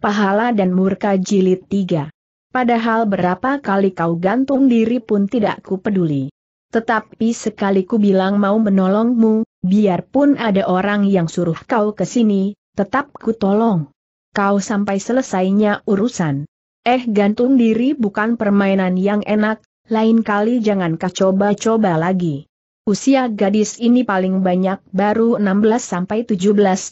Pahala dan Murka Jilid 3 Padahal berapa kali kau gantung diri pun tidak ku peduli. Tetapi sekali ku bilang mau menolongmu, biarpun ada orang yang suruh kau ke sini, tetap ku tolong. Kau sampai selesainya urusan. Eh gantung diri bukan permainan yang enak, lain kali jangan kau coba-coba lagi. Usia gadis ini paling banyak baru 16-17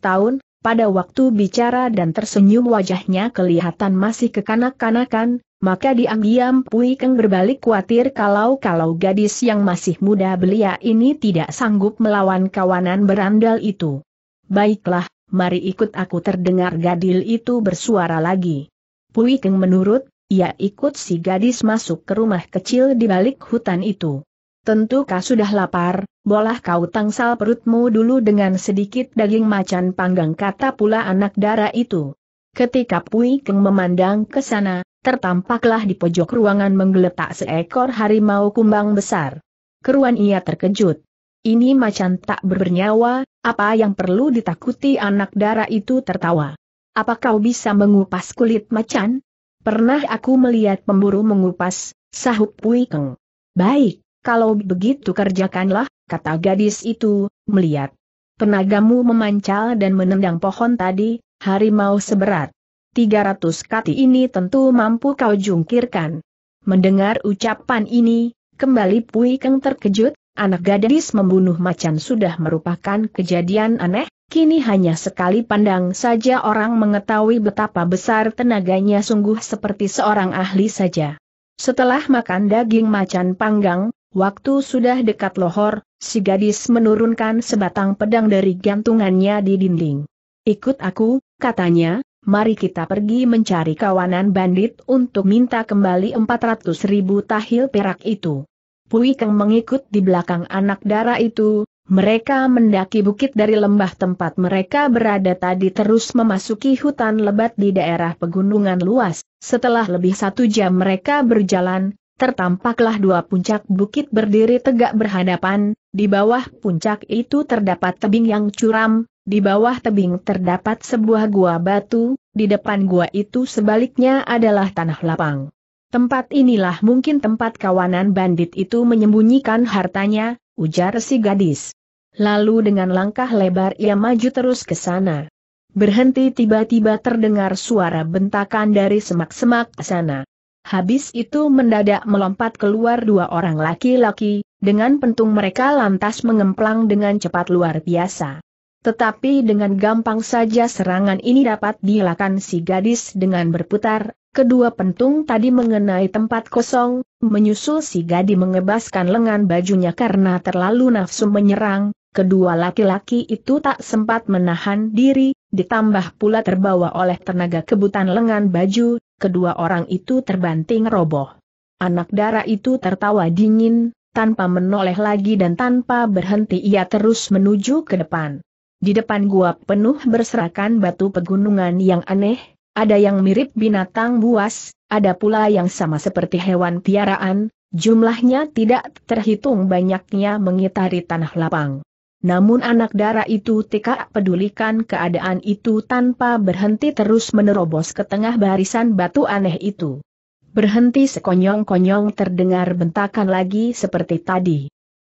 tahun, pada waktu bicara dan tersenyum wajahnya kelihatan masih kekanak-kanakan, maka diam-diam Pui Keng berbalik khawatir kalau-kalau gadis yang masih muda belia ini tidak sanggup melawan kawanan berandal itu. Baiklah, mari ikut aku terdengar gadil itu bersuara lagi. Pui Keng menurut, ia ikut si gadis masuk ke rumah kecil di balik hutan itu. Tentu kau sudah lapar, boleh kau tangsal perutmu dulu dengan sedikit daging macan panggang kata pula anak dara itu. Ketika Pui Keng memandang ke sana, tertampaklah di pojok ruangan menggeletak seekor harimau kumbang besar. Keruan ia terkejut. Ini macan tak bernyawa, apa yang perlu ditakuti anak dara itu tertawa. Apa kau bisa mengupas kulit macan? Pernah aku melihat pemburu mengupas, sahut Pui Keng. Baik, kalau begitu kerjakanlah, kata gadis itu, melihat. Tenagamu memancal dan menendang pohon tadi, harimau seberat. 300 kati ini tentu mampu kau jungkirkan. Mendengar ucapan ini, kembali Pui Keng terkejut, anak gadis membunuh macan sudah merupakan kejadian aneh, kini hanya sekali pandang saja orang mengetahui betapa besar tenaganya sungguh seperti seorang ahli saja. Setelah makan daging macan panggang, Waktu sudah dekat lohor, si gadis menurunkan sebatang pedang dari gantungannya di dinding. Ikut aku, katanya, mari kita pergi mencari kawanan bandit untuk minta kembali 400 ribu tahil perak itu. Pui Keng mengikut di belakang anak dara itu, mereka mendaki bukit dari lembah tempat mereka berada tadi terus memasuki hutan lebat di daerah pegunungan luas, setelah lebih satu jam mereka berjalan, tertampaklah dua puncak bukit berdiri tegak berhadapan, di bawah puncak itu terdapat tebing yang curam, di bawah tebing terdapat sebuah gua batu, di depan gua itu sebaliknya adalah tanah lapang. Tempat inilah mungkin tempat kawanan bandit itu menyembunyikan hartanya, ujar si gadis. Lalu dengan langkah lebar ia maju terus ke sana. Berhenti tiba-tiba terdengar suara bentakan dari semak-semak sana. Habis itu mendadak melompat keluar dua orang laki-laki, dengan pentung mereka lantas mengemplang dengan cepat luar biasa. Tetapi dengan gampang saja serangan ini dapat dilakukan si gadis dengan berputar, kedua pentung tadi mengenai tempat kosong, menyusul si gadis mengebaskan lengan bajunya karena terlalu nafsu menyerang, kedua laki-laki itu tak sempat menahan diri, ditambah pula terbawa oleh tenaga kebutan lengan baju, kedua orang itu terbanting roboh. Anak darah itu tertawa dingin, tanpa menoleh lagi dan tanpa berhenti ia terus menuju ke depan. Di depan gua penuh berserakan batu pegunungan yang aneh, ada yang mirip binatang buas, ada pula yang sama seperti hewan piaraan, jumlahnya tidak terhitung banyaknya mengitari tanah lapang. Namun anak darah itu tidak pedulikan keadaan itu tanpa berhenti terus menerobos ke tengah barisan batu aneh itu. Berhenti sekonyong-konyong terdengar bentakan lagi seperti tadi.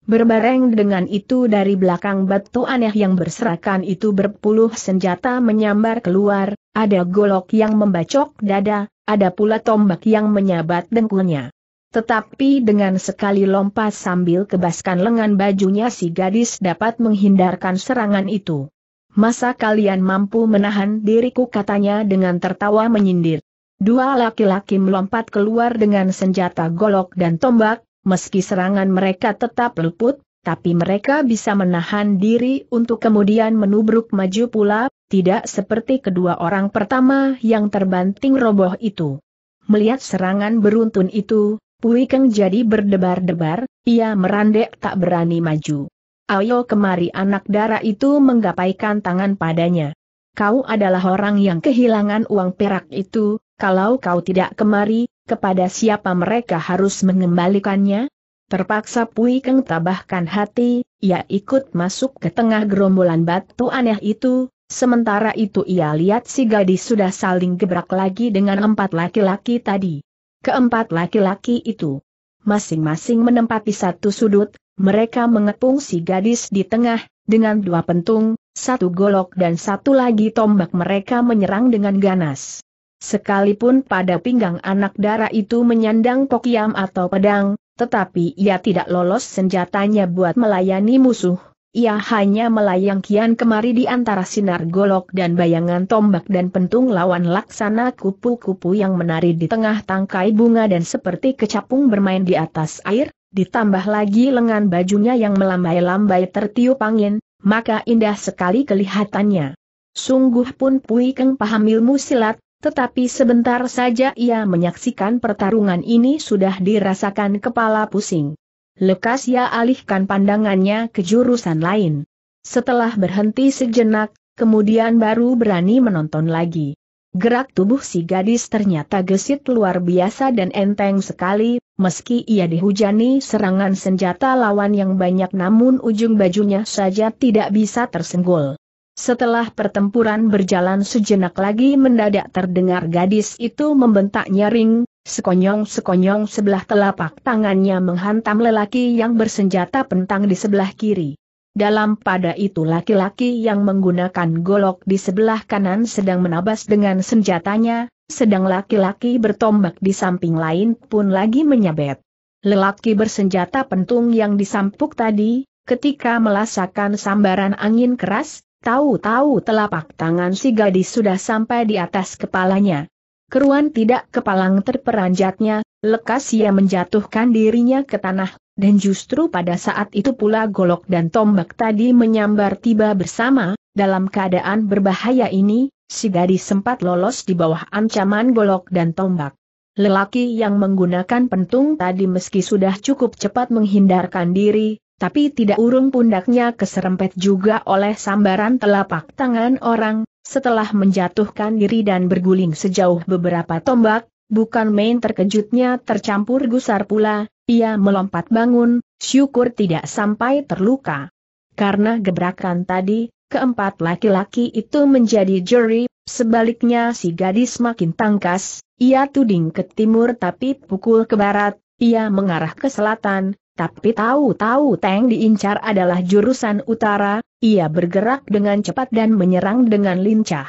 Berbareng dengan itu dari belakang batu aneh yang berserakan itu berpuluh senjata menyambar keluar, ada golok yang membacok dada, ada pula tombak yang menyabat dengkulnya. Tetapi dengan sekali lompat sambil kebaskan lengan bajunya si gadis dapat menghindarkan serangan itu. Masa kalian mampu menahan diriku katanya dengan tertawa menyindir. Dua laki-laki melompat keluar dengan senjata golok dan tombak, meski serangan mereka tetap luput, tapi mereka bisa menahan diri untuk kemudian menubruk maju pula, tidak seperti kedua orang pertama yang terbanting roboh itu. Melihat serangan beruntun itu, Pui Keng jadi berdebar-debar, ia merandek tak berani maju. Ayo kemari anak dara itu menggapaikan tangan padanya. Kau adalah orang yang kehilangan uang perak itu, kalau kau tidak kemari, kepada siapa mereka harus mengembalikannya? Terpaksa Pui Keng tabahkan hati, ia ikut masuk ke tengah gerombolan batu aneh itu, sementara itu ia lihat si gadis sudah saling gebrak lagi dengan empat laki-laki tadi. Keempat laki-laki itu masing-masing menempati satu sudut, mereka mengepung si gadis di tengah, dengan dua pentung, satu golok dan satu lagi tombak mereka menyerang dengan ganas. Sekalipun pada pinggang anak dara itu menyandang tokiam atau pedang, tetapi ia tidak lolos senjatanya buat melayani musuh, ia hanya melayang kian kemari di antara sinar golok dan bayangan tombak dan pentung lawan laksana kupu-kupu yang menari di tengah tangkai bunga dan seperti kecapung bermain di atas air, ditambah lagi lengan bajunya yang melambai-lambai tertiup angin, maka indah sekali kelihatannya. Sungguh pun Pui Keng paham ilmu silat, tetapi sebentar saja ia menyaksikan pertarungan ini sudah dirasakan kepala pusing. Lekas ia alihkan pandangannya ke jurusan lain. Setelah berhenti sejenak, kemudian baru berani menonton lagi. Gerak tubuh si gadis ternyata gesit luar biasa dan enteng sekali, meski ia dihujani serangan senjata lawan yang banyak namun ujung bajunya saja tidak bisa tersenggol. Setelah pertempuran berjalan sejenak lagi mendadak terdengar gadis itu membentak nyaring, sekonyong-sekonyong sebelah telapak tangannya menghantam lelaki yang bersenjata pentang di sebelah kiri. Dalam pada itu laki-laki yang menggunakan golok di sebelah kanan sedang menabas dengan senjatanya, sedang laki-laki bertombak di samping lain pun lagi menyabet. Lelaki bersenjata pentung yang disampuk tadi, ketika melasakan sambaran angin keras, Tahu-tahu telapak tangan si gadis sudah sampai di atas kepalanya. Keruan tidak kepalang terperanjatnya, lekas ia menjatuhkan dirinya ke tanah, dan justru pada saat itu pula golok dan tombak tadi menyambar tiba bersama, dalam keadaan berbahaya ini, si gadis sempat lolos di bawah ancaman golok dan tombak. Lelaki yang menggunakan pentung tadi meski sudah cukup cepat menghindarkan diri, tapi tidak urung pundaknya keserempet juga oleh sambaran telapak tangan orang, setelah menjatuhkan diri dan berguling sejauh beberapa tombak, bukan main terkejutnya tercampur gusar pula, ia melompat bangun, syukur tidak sampai terluka. Karena gebrakan tadi, keempat laki-laki itu menjadi juri, sebaliknya si gadis makin tangkas, ia tuding ke timur tapi pukul ke barat, ia mengarah ke selatan, tapi tahu-tahu Teng diincar adalah jurusan utara, ia bergerak dengan cepat dan menyerang dengan lincah.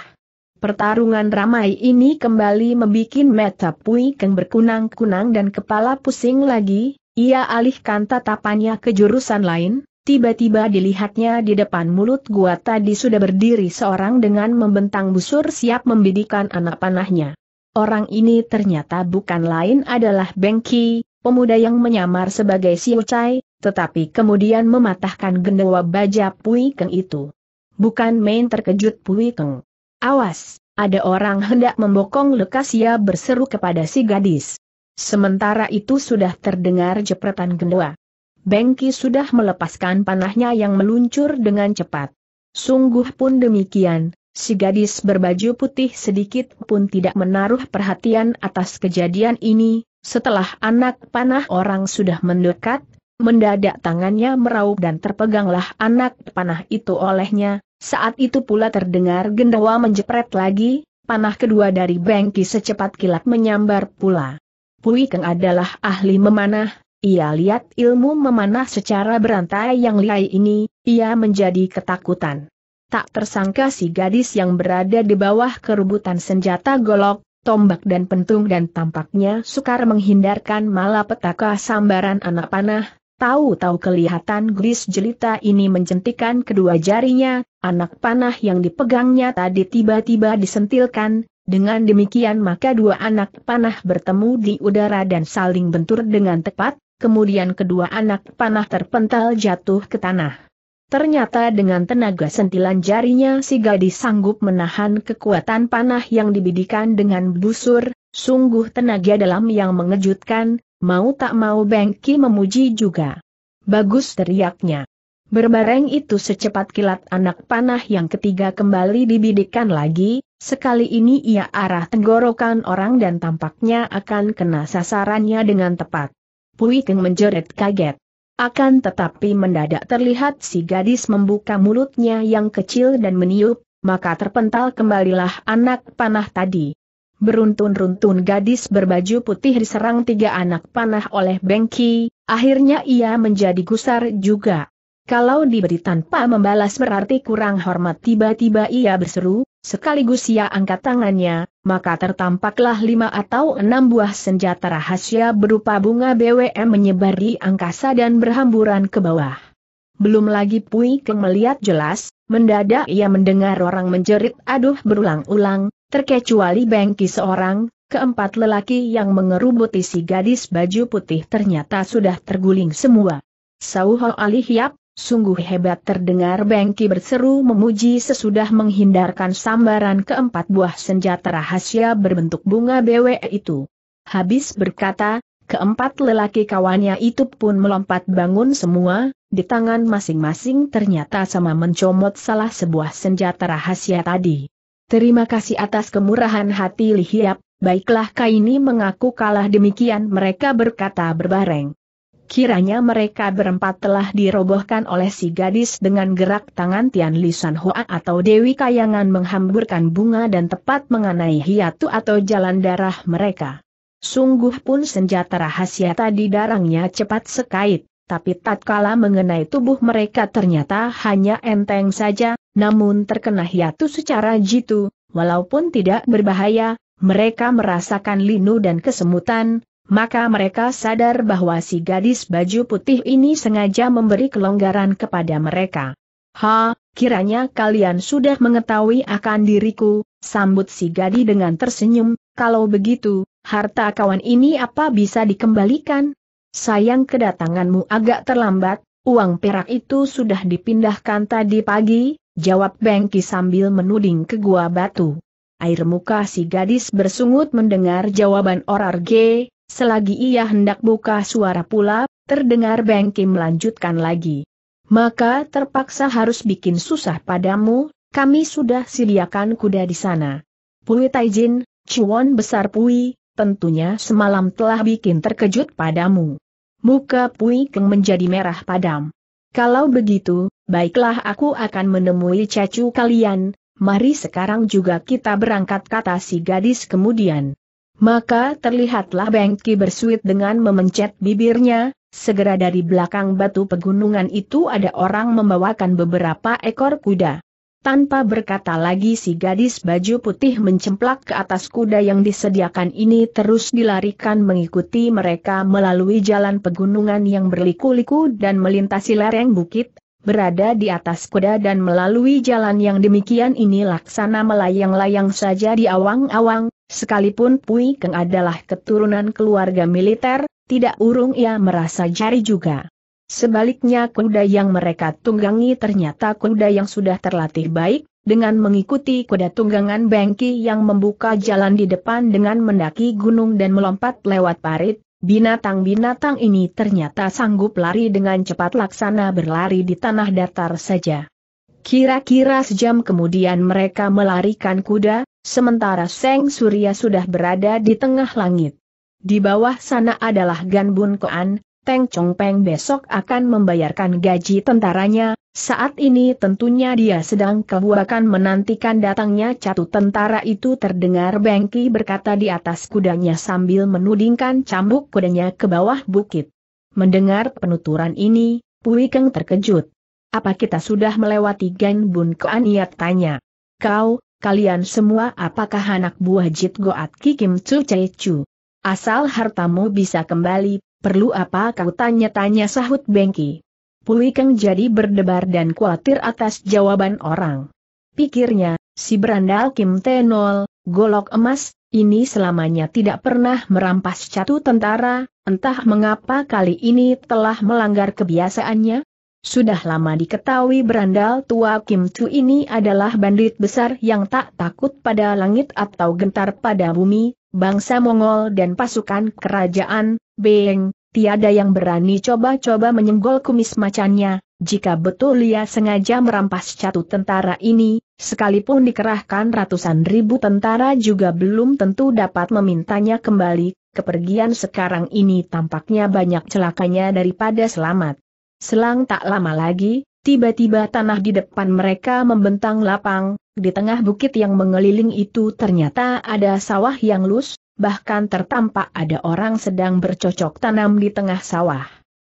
Pertarungan ramai ini kembali membuat mata Pui Keng berkunang-kunang dan kepala pusing lagi, ia alihkan tatapannya ke jurusan lain, Tiba-tiba dilihatnya di depan mulut gua tadi sudah berdiri seorang dengan membentang busur siap membidikan anak panahnya. Orang ini ternyata bukan lain adalah Bengki, pemuda yang menyamar sebagai Siu Chai, tetapi kemudian mematahkan gendawa baja Pui Keng itu. Bukan main terkejut Pui Keng. Awas, ada orang hendak membokong Lekasia berseru kepada si gadis. Sementara itu sudah terdengar jepretan gendawa. Bengki sudah melepaskan panahnya yang meluncur dengan cepat. Sungguh pun demikian, Si gadis berbaju putih sedikit pun tidak menaruh perhatian atas kejadian ini, setelah anak panah orang sudah mendekat, mendadak tangannya meraup dan terpeganglah anak panah itu olehnya, saat itu pula terdengar gendawa menjepret lagi, panah kedua dari Bengki secepat kilat menyambar pula. Pui Keng adalah ahli memanah, ia lihat ilmu memanah secara berantai yang liai ini, ia menjadi ketakutan. Tak tersangka si gadis yang berada di bawah kerubutan senjata golok, tombak dan pentung dan tampaknya sukar menghindarkan malapetaka sambaran anak panah, tahu-tahu kelihatan gelis jelita ini menjentikan kedua jarinya, anak panah yang dipegangnya tadi tiba-tiba disentilkan, dengan demikian maka dua anak panah bertemu di udara dan saling bentur dengan tepat, kemudian kedua anak panah terpental jatuh ke tanah. Ternyata dengan tenaga sentilan jarinya si gadis sanggup menahan kekuatan panah yang dibidikan dengan busur, sungguh tenaga dalam yang mengejutkan, mau tak mau Bengki memuji juga. Bagus teriaknya. Berbareng itu secepat kilat anak panah yang ketiga kembali dibidikan lagi, sekali ini ia arah tenggorokan orang dan tampaknya akan kena sasarannya dengan tepat. Pui Keng menjerit kaget. Akan tetapi mendadak terlihat si gadis membuka mulutnya yang kecil dan meniup, maka terpental kembalilah anak panah tadi. Beruntun-runtun gadis berbaju putih diserang tiga anak panah oleh Bengki, akhirnya ia menjadi gusar juga. Kalau diberi tanpa membalas berarti kurang hormat tiba-tiba ia berseru, sekaligus ia angkat tangannya, maka tertampaklah lima atau enam buah senjata rahasia berupa bunga BWM menyebar di angkasa dan berhamburan ke bawah. Belum lagi Pui Keng melihat jelas, mendadak ia mendengar orang menjerit aduh berulang-ulang, terkecuali Bengki seorang, keempat lelaki yang mengerubuti si gadis baju putih ternyata sudah terguling semua. Sauho Ali Hiap, Sungguh hebat terdengar Bengki berseru memuji sesudah menghindarkan sambaran keempat buah senjata rahasia berbentuk bunga bwe itu. Habis berkata, keempat lelaki kawannya itu pun melompat bangun semua, di tangan masing-masing ternyata sama mencomot salah sebuah senjata rahasia tadi. Terima kasih atas kemurahan hati Lihiap, baiklah Kaini mengaku kalah demikian mereka berkata berbareng. Kiranya mereka berempat telah dirobohkan oleh si gadis dengan gerak tangan Tian Lisan Hoa atau Dewi Kayangan menghamburkan bunga dan tepat mengenai hiatu atau jalan darah mereka. Sungguh pun senjata rahasia tadi darangnya cepat sekait, tapi tatkala mengenai tubuh mereka ternyata hanya enteng saja, namun terkena hiatu secara jitu, walaupun tidak berbahaya, mereka merasakan linu dan kesemutan, maka mereka sadar bahwa si gadis baju putih ini sengaja memberi kelonggaran kepada mereka. Ha, kiranya kalian sudah mengetahui akan diriku, sambut si gadis dengan tersenyum, kalau begitu, harta kawan ini apa bisa dikembalikan? Sayang kedatanganmu agak terlambat, uang perak itu sudah dipindahkan tadi pagi, jawab Bengki sambil menuding ke gua batu. Air muka si gadis bersungut mendengar jawaban Orar Selagi ia hendak buka suara pula, terdengar Beng Kim melanjutkan lagi. Maka terpaksa harus bikin susah padamu, kami sudah sediakan kuda di sana. Pui Taijin, Chuan Besar Pui, tentunya semalam telah bikin terkejut padamu. Muka Pui Keng menjadi merah padam. Kalau begitu, baiklah aku akan menemui cacu kalian, mari sekarang juga kita berangkat kata si gadis kemudian. Maka terlihatlah Bengki bersuit dengan memencet bibirnya, segera dari belakang batu pegunungan itu ada orang membawakan beberapa ekor kuda. Tanpa berkata lagi si gadis baju putih mencemplak ke atas kuda yang disediakan ini terus dilarikan mengikuti mereka melalui jalan pegunungan yang berliku-liku dan melintasi lereng bukit, berada di atas kuda dan melalui jalan yang demikian ini laksana melayang-layang saja di awang-awang, Sekalipun Pui Keng adalah keturunan keluarga militer, tidak urung ia merasa jari juga. Sebaliknya kuda yang mereka tunggangi ternyata kuda yang sudah terlatih baik, dengan mengikuti kuda tunggangan Bengki yang membuka jalan di depan dengan mendaki gunung dan melompat lewat parit, binatang-binatang ini ternyata sanggup lari dengan cepat laksana berlari di tanah datar saja. Kira-kira sejam kemudian mereka melarikan kuda, sementara Seng Surya sudah berada di tengah langit. Di bawah sana adalah Gan Bun Koan, Teng Chong Peng besok akan membayarkan gaji tentaranya, saat ini tentunya dia sedang kebuakan menantikan datangnya catu tentara itu terdengar Bengki berkata di atas kudanya sambil menudingkan cambuk kudanya ke bawah bukit. Mendengar penuturan ini, Pui Keng terkejut. Apa kita sudah melewati geng Bun Koan? Ia tanya. Kau, kalian semua apakah anak buah Jit Goat Kikim Chu Chu? Asal hartamu bisa kembali, perlu apa kau tanya-tanya sahut Bengki. Pui Keng jadi berdebar dan khawatir atas jawaban orang. Pikirnya, si berandal Kim Tenol, golok emas, ini selamanya tidak pernah merampas catu tentara, entah mengapa kali ini telah melanggar kebiasaannya, sudah lama diketahui berandal tua Kim Chu ini adalah bandit besar yang tak takut pada langit atau gentar pada bumi, bangsa Mongol dan pasukan kerajaan, Beng, tiada yang berani coba-coba menyenggol kumis macannya, jika betul ia sengaja merampas catu tentara ini, sekalipun dikerahkan ratusan ribu tentara juga belum tentu dapat memintanya kembali, kepergian sekarang ini tampaknya banyak celakanya daripada selamat. Selang tak lama lagi, tiba-tiba tanah di depan mereka membentang lapang, di tengah bukit yang mengeliling itu ternyata ada sawah yang lus, bahkan tertampak ada orang sedang bercocok tanam di tengah sawah.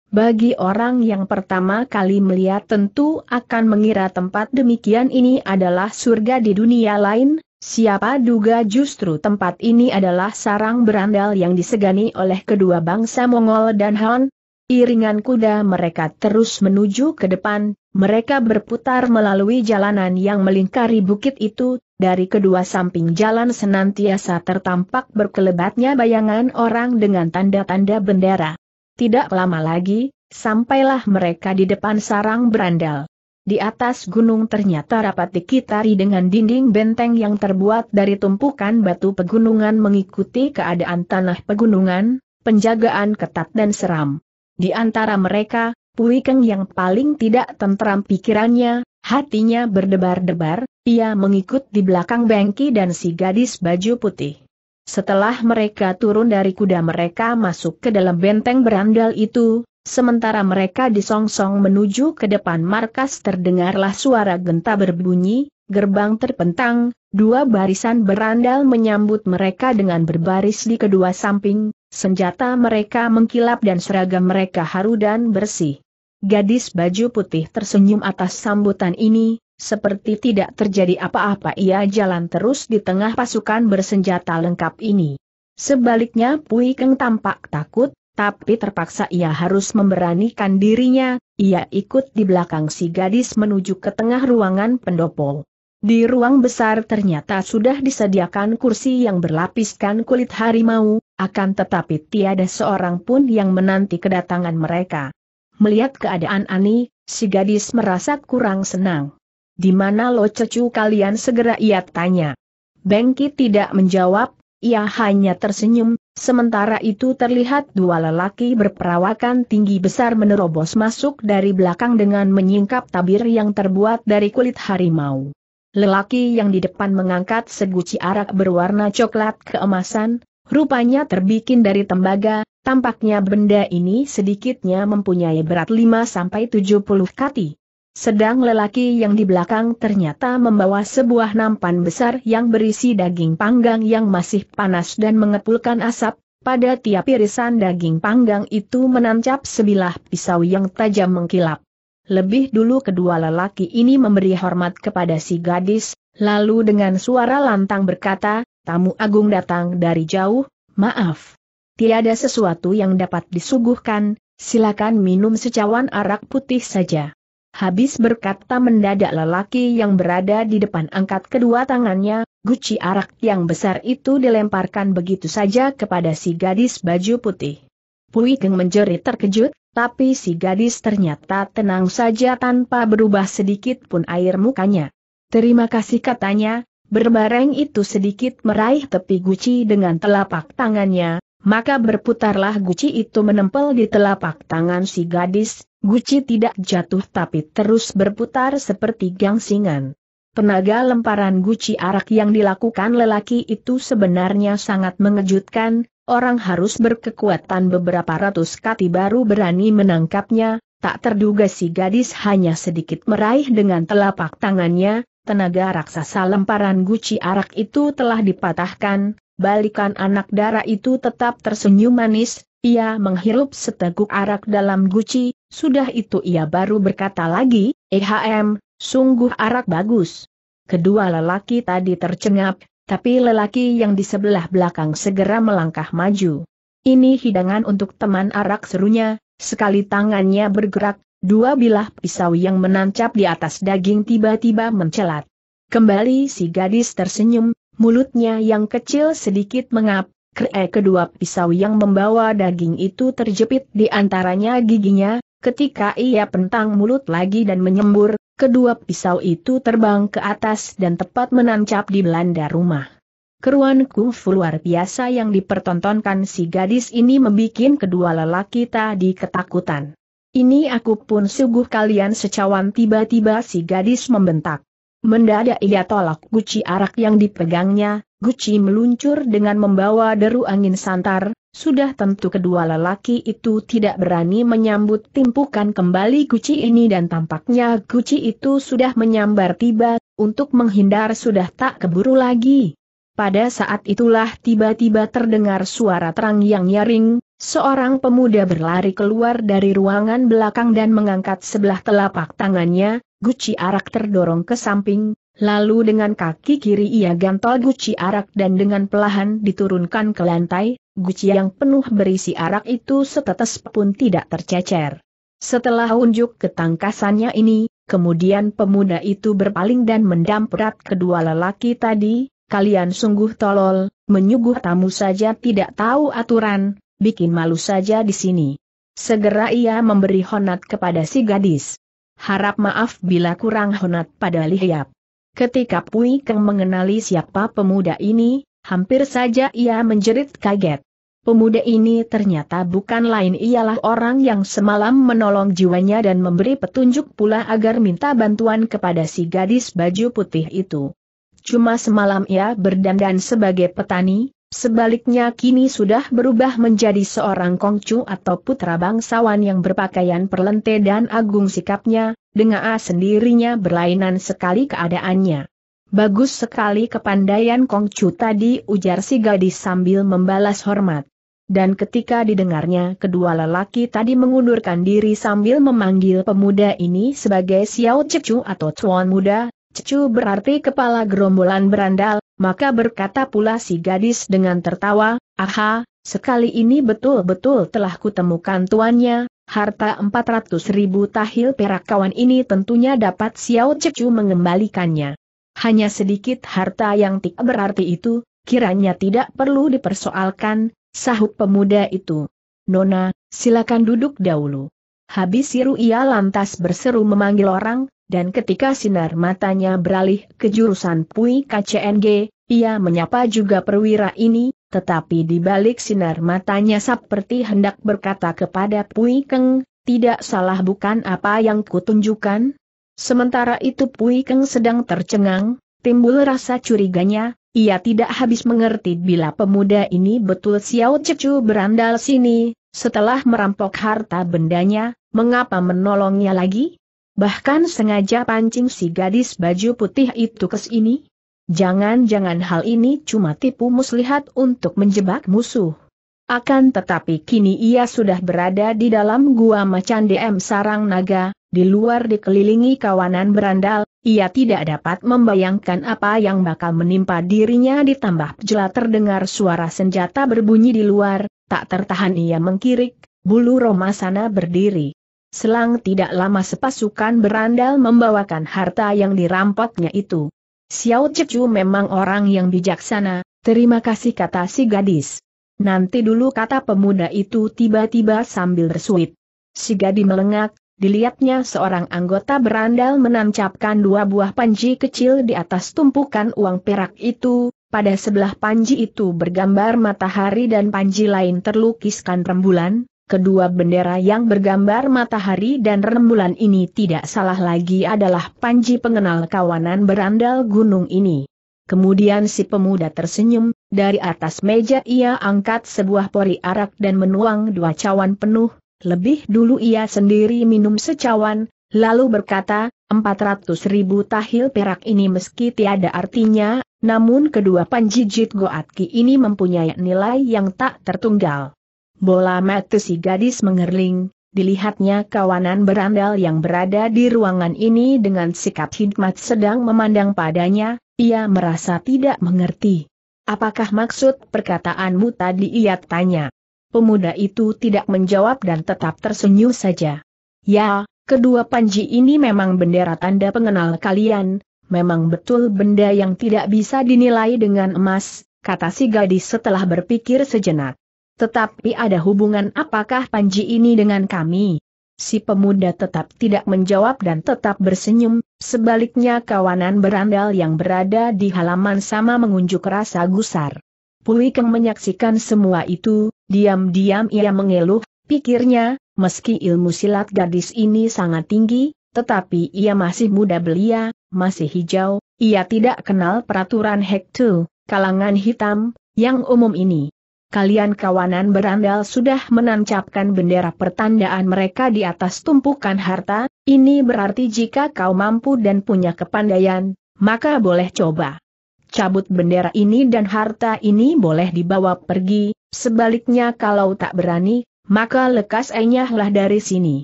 Bagi orang yang pertama kali melihat tentu akan mengira tempat demikian ini adalah surga di dunia lain, siapa duga justru tempat ini adalah sarang berandal yang disegani oleh kedua bangsa Mongol dan Han, Iringan kuda mereka terus menuju ke depan, mereka berputar melalui jalanan yang melingkari bukit itu, dari kedua samping jalan senantiasa tertampak berkelebatnya bayangan orang dengan tanda-tanda bendera. Tidak lama lagi, sampailah mereka di depan sarang berandal. Di atas gunung ternyata rapat dikitari dengan dinding benteng yang terbuat dari tumpukan batu pegunungan mengikuti keadaan tanah pegunungan, penjagaan ketat dan seram. Di antara mereka, Pui Keng yang paling tidak tentram pikirannya, hatinya berdebar-debar, ia mengikut di belakang Bengki dan si gadis baju putih. Setelah mereka turun dari kuda mereka masuk ke dalam benteng berandal itu, sementara mereka disongsong menuju ke depan markas terdengarlah suara genta berbunyi, gerbang terpentang, dua barisan berandal menyambut mereka dengan berbaris di kedua samping, Senjata mereka mengkilap dan seragam mereka haru dan bersih. Gadis baju putih tersenyum atas sambutan ini, seperti tidak terjadi apa-apa ia jalan terus di tengah pasukan bersenjata lengkap ini. Sebaliknya Pui Keng tampak takut, tapi terpaksa ia harus memberanikan dirinya, ia ikut di belakang si gadis menuju ke tengah ruangan pendopo. Di ruang besar ternyata sudah disediakan kursi yang berlapiskan kulit harimau, akan tetapi tiada seorang pun yang menanti kedatangan mereka. Melihat keadaan Ani, si gadis merasa kurang senang. Di mana lo cecu kalian segera ia tanya. Bengki tidak menjawab, ia hanya tersenyum, sementara itu terlihat dua lelaki berperawakan tinggi besar menerobos masuk dari belakang dengan menyingkap tabir yang terbuat dari kulit harimau. Lelaki yang di depan mengangkat seguci arak berwarna coklat keemasan, rupanya terbikin dari tembaga, tampaknya benda ini sedikitnya mempunyai berat 5-70 kati. Sedang lelaki yang di belakang ternyata membawa sebuah nampan besar yang berisi daging panggang yang masih panas dan mengepulkan asap, pada tiap irisan daging panggang itu menancap sebilah pisau yang tajam mengkilap. Lebih dulu kedua lelaki ini memberi hormat kepada si gadis, lalu dengan suara lantang berkata, tamu agung datang dari jauh, maaf. Tiada sesuatu yang dapat disuguhkan, silakan minum secawan arak putih saja. Habis berkata mendadak lelaki yang berada di depan angkat kedua tangannya, guci arak yang besar itu dilemparkan begitu saja kepada si gadis baju putih. Pui Keng menjerit terkejut, tapi si gadis ternyata tenang saja tanpa berubah sedikit pun air mukanya. Terima kasih katanya, berbareng itu sedikit meraih tepi guci dengan telapak tangannya, maka berputarlah guci itu menempel di telapak tangan si gadis, guci tidak jatuh tapi terus berputar seperti gangsingan. Tenaga lemparan guci arak yang dilakukan lelaki itu sebenarnya sangat mengejutkan, orang harus berkekuatan beberapa ratus kati baru berani menangkapnya, tak terduga si gadis hanya sedikit meraih dengan telapak tangannya, tenaga raksasa lemparan guci arak itu telah dipatahkan, balikan anak darah itu tetap tersenyum manis, ia menghirup seteguk arak dalam guci, sudah itu ia baru berkata lagi, EHM, sungguh arak bagus. Kedua lelaki tadi tercengap, tapi lelaki yang di sebelah belakang segera melangkah maju. Ini hidangan untuk teman arak serunya, sekali tangannya bergerak, dua bilah pisau yang menancap di atas daging tiba-tiba mencelat. Kembali si gadis tersenyum, mulutnya yang kecil sedikit mengap, Kree kedua pisau yang membawa daging itu terjepit di antaranya giginya, ketika ia pentang mulut lagi dan menyembur, kedua pisau itu terbang ke atas dan tepat menancap di belanda rumah. Keruan kungfu luar biasa yang dipertontonkan si gadis ini membuat kedua lelaki tadi ketakutan. Ini aku pun suguh kalian secawan tiba-tiba si gadis membentak. Mendadak ia tolak guci arak yang dipegangnya, guci meluncur dengan membawa deru angin santar, sudah tentu kedua lelaki itu tidak berani menyambut timpukan kembali guci ini dan tampaknya guci itu sudah menyambar tiba, untuk menghindar sudah tak keburu lagi. Pada saat itulah tiba-tiba terdengar suara terang yang nyaring, seorang pemuda berlari keluar dari ruangan belakang dan mengangkat sebelah telapak tangannya, guci arak terdorong ke samping, lalu dengan kaki kiri ia gantol guci arak dan dengan pelahan diturunkan ke lantai, guci yang penuh berisi arak itu setetes pun tidak tercecer. Setelah unjuk ketangkasannya ini, kemudian pemuda itu berpaling dan mendamprat kedua lelaki tadi, kalian sungguh tolol, menyuguh tamu saja tidak tahu aturan, bikin malu saja di sini. Segera ia memberi honat kepada si gadis. Harap maaf bila kurang honat pada lihiap. Ketika Pui Keng mengenali siapa pemuda ini, hampir saja ia menjerit kaget. Pemuda ini ternyata bukan lain ialah orang yang semalam menolong jiwanya dan memberi petunjuk pula agar minta bantuan kepada si gadis baju putih itu. Cuma semalam ia berdandan sebagai petani, Sebaliknya kini sudah berubah menjadi seorang kongcu atau putra bangsawan yang berpakaian perlente dan agung sikapnya, dengan A sendirinya berlainan sekali keadaannya. Bagus sekali kepandaian kongcu tadi ujar si gadis sambil membalas hormat. Dan ketika didengarnya kedua lelaki tadi mengundurkan diri sambil memanggil pemuda ini sebagai Xiao Cecu atau Tuan Muda, Cecu berarti kepala gerombolan berandal, maka berkata pula si gadis dengan tertawa, aha, sekali ini betul-betul telah kutemukan tuannya, harta 400 ribu tahil perak kawan ini tentunya dapat Xiao Cecu mengembalikannya. Hanya sedikit harta yang tidak berarti itu, kiranya tidak perlu dipersoalkan, sahut pemuda itu. Nona, silakan duduk dahulu. Habis Siru ia lantas berseru memanggil orang, dan ketika sinar matanya beralih ke jurusan Pui KCNG, ia menyapa juga perwira ini, tetapi di balik sinar matanya seperti hendak berkata kepada Pui Keng, tidak salah bukan apa yang kutunjukkan? Sementara itu Pui Keng sedang tercengang, timbul rasa curiganya, ia tidak habis mengerti bila pemuda ini betul Xiao Cecu berandal sini, setelah merampok harta bendanya, mengapa menolongnya lagi? Bahkan sengaja pancing si gadis baju putih itu ke sini? Jangan-jangan hal ini cuma tipu muslihat untuk menjebak musuh. Akan tetapi kini ia sudah berada di dalam gua macan DM sarang naga, di luar dikelilingi kawanan berandal, ia tidak dapat membayangkan apa yang bakal menimpa dirinya ditambah jela terdengar suara senjata berbunyi di luar, tak tertahan ia mengkirik, bulu Roma sana berdiri. Selang tidak lama sepasukan berandal membawakan harta yang dirampoknya itu. Xiao Jeju memang orang yang bijaksana, terima kasih kata si gadis. Nanti dulu kata pemuda itu tiba-tiba sambil bersuit. Si gadis melengak, dilihatnya seorang anggota berandal menancapkan dua buah panji kecil di atas tumpukan uang perak itu, pada sebelah panji itu bergambar matahari dan panji lain terlukiskan rembulan, Kedua bendera yang bergambar matahari dan rembulan ini tidak salah lagi adalah Panji pengenal kawanan berandal gunung ini. Kemudian si pemuda tersenyum, dari atas meja ia angkat sebuah pori arak dan menuang dua cawan penuh, lebih dulu ia sendiri minum secawan, lalu berkata, 400 ribu tahil perak ini meski tiada artinya, namun kedua panji jit goatki ini mempunyai nilai yang tak tertunggal. Bola mata si gadis mengerling, dilihatnya kawanan berandal yang berada di ruangan ini dengan sikap hikmat sedang memandang padanya, ia merasa tidak mengerti. Apakah maksud perkataanmu tadi ia tanya. Pemuda itu tidak menjawab dan tetap tersenyum saja. Ya, kedua panji ini memang bendera tanda pengenal kalian, memang betul benda yang tidak bisa dinilai dengan emas, kata si gadis setelah berpikir sejenak. Tetapi ada hubungan apakah Panji ini dengan kami? Si pemuda tetap tidak menjawab dan tetap bersenyum, sebaliknya kawanan berandal yang berada di halaman sama mengunjuk rasa gusar. Pulikeng menyaksikan semua itu, diam-diam ia mengeluh, pikirnya, meski ilmu silat gadis ini sangat tinggi, tetapi ia masih muda belia, masih hijau, ia tidak kenal peraturan Hektu, kalangan hitam, yang umum ini kalian kawanan berandal sudah menancapkan bendera pertandaan mereka di atas tumpukan harta, ini berarti jika kau mampu dan punya kepandaian, maka boleh coba. Cabut bendera ini dan harta ini boleh dibawa pergi, sebaliknya kalau tak berani, maka lekas enyahlah dari sini.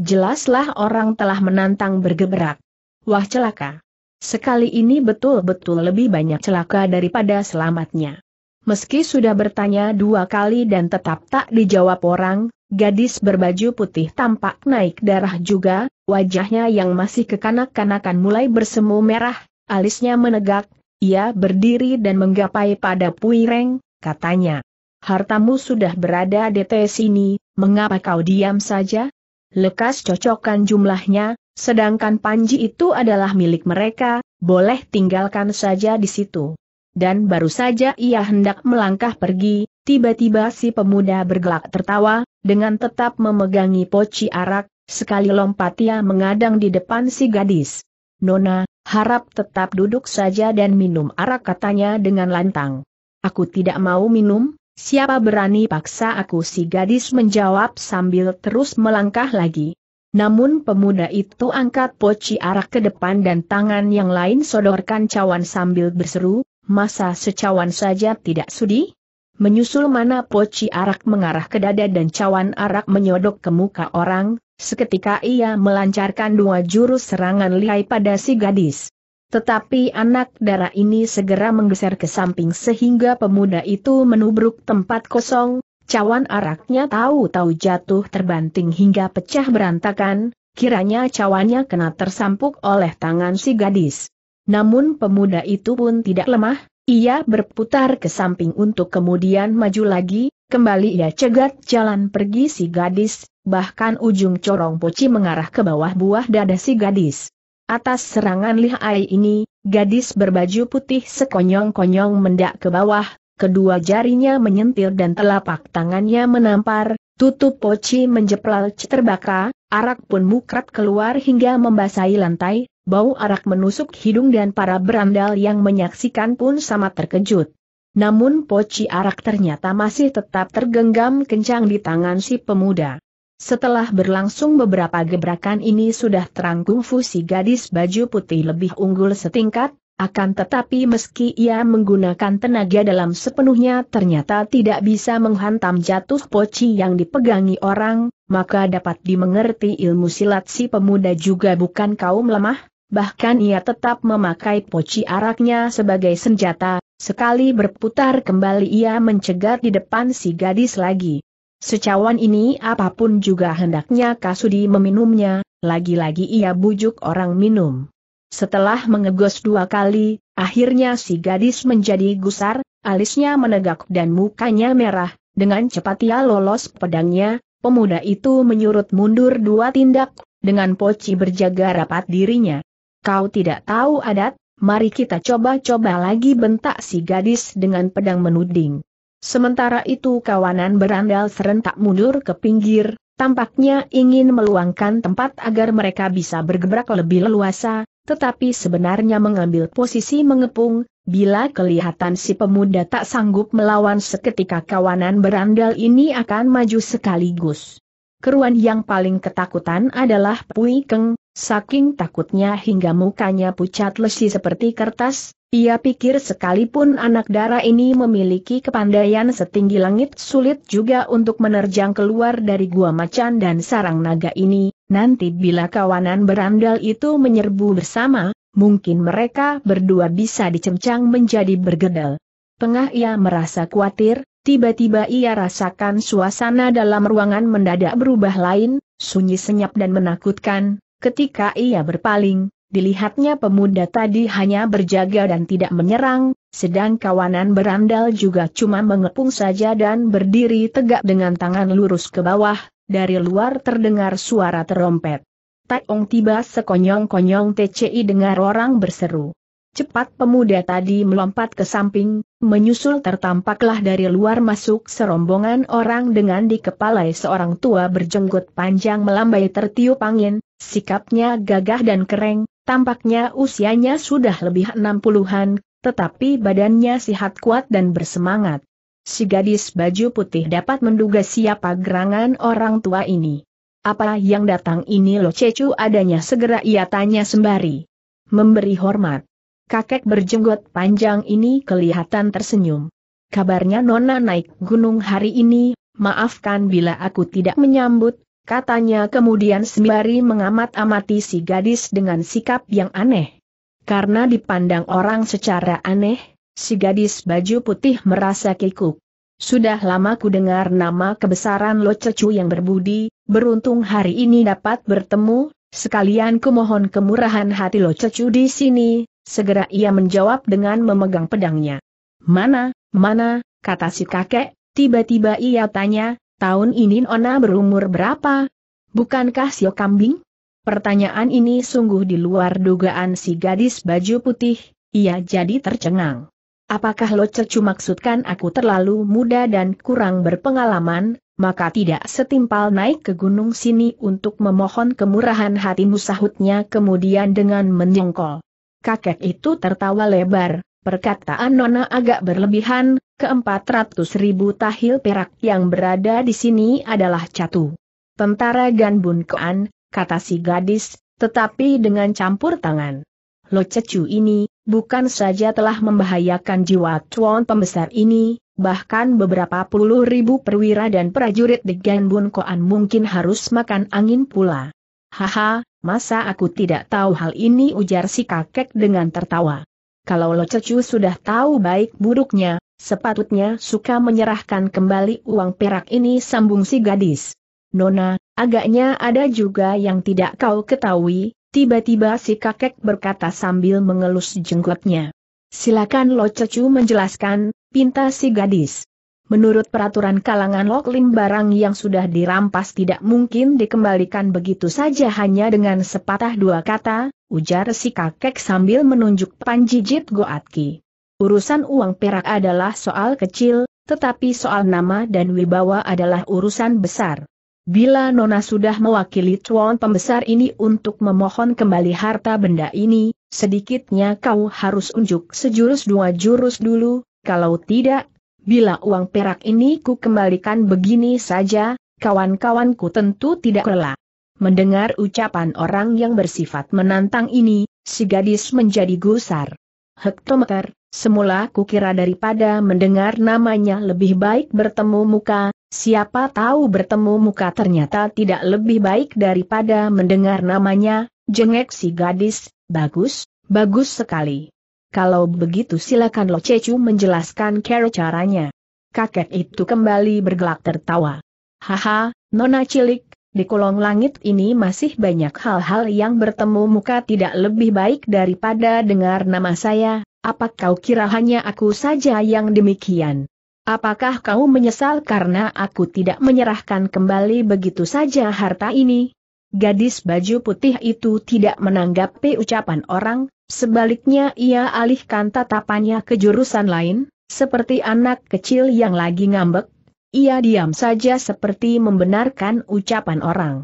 Jelaslah orang telah menantang bergeberak. Wah celaka. Sekali ini betul-betul lebih banyak celaka daripada selamatnya. Meski sudah bertanya dua kali dan tetap tak dijawab orang, gadis berbaju putih tampak naik darah juga, wajahnya yang masih kekanak-kanakan mulai bersemu merah, alisnya menegak, ia berdiri dan menggapai pada Puireng, katanya. Hartamu sudah berada di sini, mengapa kau diam saja? Lekas cocokkan jumlahnya, sedangkan Panji itu adalah milik mereka, boleh tinggalkan saja di situ dan baru saja ia hendak melangkah pergi, tiba-tiba si pemuda bergelak tertawa, dengan tetap memegangi poci arak, sekali lompat ia mengadang di depan si gadis. Nona, harap tetap duduk saja dan minum arak katanya dengan lantang. Aku tidak mau minum, siapa berani paksa aku si gadis menjawab sambil terus melangkah lagi. Namun pemuda itu angkat poci arak ke depan dan tangan yang lain sodorkan cawan sambil berseru, masa secawan saja tidak sudi? Menyusul mana poci arak mengarah ke dada dan cawan arak menyodok ke muka orang, seketika ia melancarkan dua jurus serangan lihai pada si gadis. Tetapi anak darah ini segera menggeser ke samping sehingga pemuda itu menubruk tempat kosong, cawan araknya tahu-tahu jatuh terbanting hingga pecah berantakan, kiranya cawannya kena tersampuk oleh tangan si gadis. Namun pemuda itu pun tidak lemah, ia berputar ke samping untuk kemudian maju lagi, kembali ia cegat jalan pergi si gadis, bahkan ujung corong poci mengarah ke bawah buah dada si gadis. Atas serangan lihai ini, gadis berbaju putih sekonyong-konyong mendak ke bawah, kedua jarinya menyentil dan telapak tangannya menampar, tutup poci menjeplal terbakar, arak pun mukrat keluar hingga membasahi lantai, bau arak menusuk hidung dan para berandal yang menyaksikan pun sama terkejut. Namun poci arak ternyata masih tetap tergenggam kencang di tangan si pemuda. Setelah berlangsung beberapa gebrakan ini sudah terangkum, fusi gadis baju putih lebih unggul setingkat, akan tetapi meski ia menggunakan tenaga dalam sepenuhnya ternyata tidak bisa menghantam jatuh poci yang dipegangi orang, maka dapat dimengerti ilmu silat si pemuda juga bukan kaum lemah, bahkan ia tetap memakai poci araknya sebagai senjata, sekali berputar kembali ia mencegat di depan si gadis lagi. Secawan ini apapun juga hendaknya Kasudi meminumnya, lagi-lagi ia bujuk orang minum. Setelah mengegos dua kali, akhirnya si gadis menjadi gusar, alisnya menegak dan mukanya merah, dengan cepat ia lolos pedangnya, pemuda itu menyurut mundur dua tindak, dengan poci berjaga rapat dirinya. Kau tidak tahu adat, mari kita coba-coba lagi bentak si gadis dengan pedang menuding. Sementara itu kawanan berandal serentak mundur ke pinggir, tampaknya ingin meluangkan tempat agar mereka bisa bergebrak lebih leluasa, tetapi sebenarnya mengambil posisi mengepung, Bila kelihatan si pemuda tak sanggup melawan seketika kawanan berandal ini akan maju sekaligus. Keruan yang paling ketakutan adalah Pui Keng, Saking takutnya hingga mukanya pucat lesi seperti kertas, ia pikir sekalipun anak darah ini memiliki kepandaian setinggi langit sulit juga untuk menerjang keluar dari gua macan dan sarang naga ini, nanti bila kawanan berandal itu menyerbu bersama, mungkin mereka berdua bisa dicemcang menjadi bergedel. Tengah ia merasa khawatir, tiba-tiba ia rasakan suasana dalam ruangan mendadak berubah lain, sunyi senyap dan menakutkan, Ketika ia berpaling, dilihatnya pemuda tadi hanya berjaga dan tidak menyerang, sedang kawanan berandal juga cuma mengepung saja dan berdiri tegak dengan tangan lurus ke bawah, dari luar terdengar suara terompet. Taong tiba sekonyong-konyong TCI dengar orang berseru. Cepat pemuda tadi melompat ke samping, menyusul tertampaklah dari luar masuk serombongan orang dengan dikepalai seorang tua berjenggot panjang melambai tertiup angin, sikapnya gagah dan kereng, tampaknya usianya sudah lebih enam puluhan, tetapi badannya sihat kuat dan bersemangat. Si gadis baju putih dapat menduga siapa gerangan orang tua ini. Apa yang datang ini lo cecu adanya segera ia tanya sembari. Memberi hormat kakek berjenggot panjang ini kelihatan tersenyum. Kabarnya Nona naik gunung hari ini, maafkan bila aku tidak menyambut, katanya kemudian sembari mengamat-amati si gadis dengan sikap yang aneh. Karena dipandang orang secara aneh, si gadis baju putih merasa kikuk. Sudah lama ku dengar nama kebesaran Lo Cecu yang berbudi, beruntung hari ini dapat bertemu, sekalian kumohon kemurahan hati Lo Cecu di sini, Segera ia menjawab dengan memegang pedangnya. Mana, mana, kata si kakek, tiba-tiba ia tanya, tahun ini Nona berumur berapa? Bukankah si kambing? Pertanyaan ini sungguh di luar dugaan si gadis baju putih, ia jadi tercengang. Apakah lo cecu maksudkan aku terlalu muda dan kurang berpengalaman, maka tidak setimpal naik ke gunung sini untuk memohon kemurahan hatimu sahutnya kemudian dengan menyengkol kakek itu tertawa lebar. Perkataan Nona agak berlebihan, keempat ratus ribu tahil perak yang berada di sini adalah catu. Tentara Ganbun Koan, kata si gadis, tetapi dengan campur tangan. Lo cecu ini, bukan saja telah membahayakan jiwa cuan pembesar ini, bahkan beberapa puluh ribu perwira dan prajurit di Ganbun Koan mungkin harus makan angin pula. Haha, Masa aku tidak tahu hal ini ujar si kakek dengan tertawa. Kalau Lo Cecu sudah tahu baik buruknya, sepatutnya suka menyerahkan kembali uang perak ini sambung si gadis. Nona, agaknya ada juga yang tidak kau ketahui, tiba-tiba si kakek berkata sambil mengelus jenggotnya. Silakan Lo Cecu menjelaskan, pinta si gadis. Menurut peraturan kalangan Loklim barang yang sudah dirampas tidak mungkin dikembalikan begitu saja hanya dengan sepatah dua kata, ujar si kakek sambil menunjuk Panjijit Goatki. Urusan uang perak adalah soal kecil, tetapi soal nama dan wibawa adalah urusan besar. Bila Nona sudah mewakili tuan pembesar ini untuk memohon kembali harta benda ini, sedikitnya kau harus unjuk sejurus dua jurus dulu, kalau tidak, Bila uang perak ini ku kembalikan begini saja, kawan-kawanku tentu tidak rela. Mendengar ucapan orang yang bersifat menantang ini, si gadis menjadi gusar. Hektometer, semula kukira daripada mendengar namanya lebih baik bertemu muka, siapa tahu bertemu muka ternyata tidak lebih baik daripada mendengar namanya, jengek si gadis, bagus, bagus sekali kalau begitu silakan Lo Cecu menjelaskan cara caranya. Kakek itu kembali bergelak tertawa. Haha, nona cilik, di kolong langit ini masih banyak hal-hal yang bertemu muka tidak lebih baik daripada dengar nama saya, apa kau kira hanya aku saja yang demikian? Apakah kau menyesal karena aku tidak menyerahkan kembali begitu saja harta ini? Gadis baju putih itu tidak menanggapi ucapan orang, Sebaliknya ia alihkan tatapannya ke jurusan lain, seperti anak kecil yang lagi ngambek, ia diam saja seperti membenarkan ucapan orang.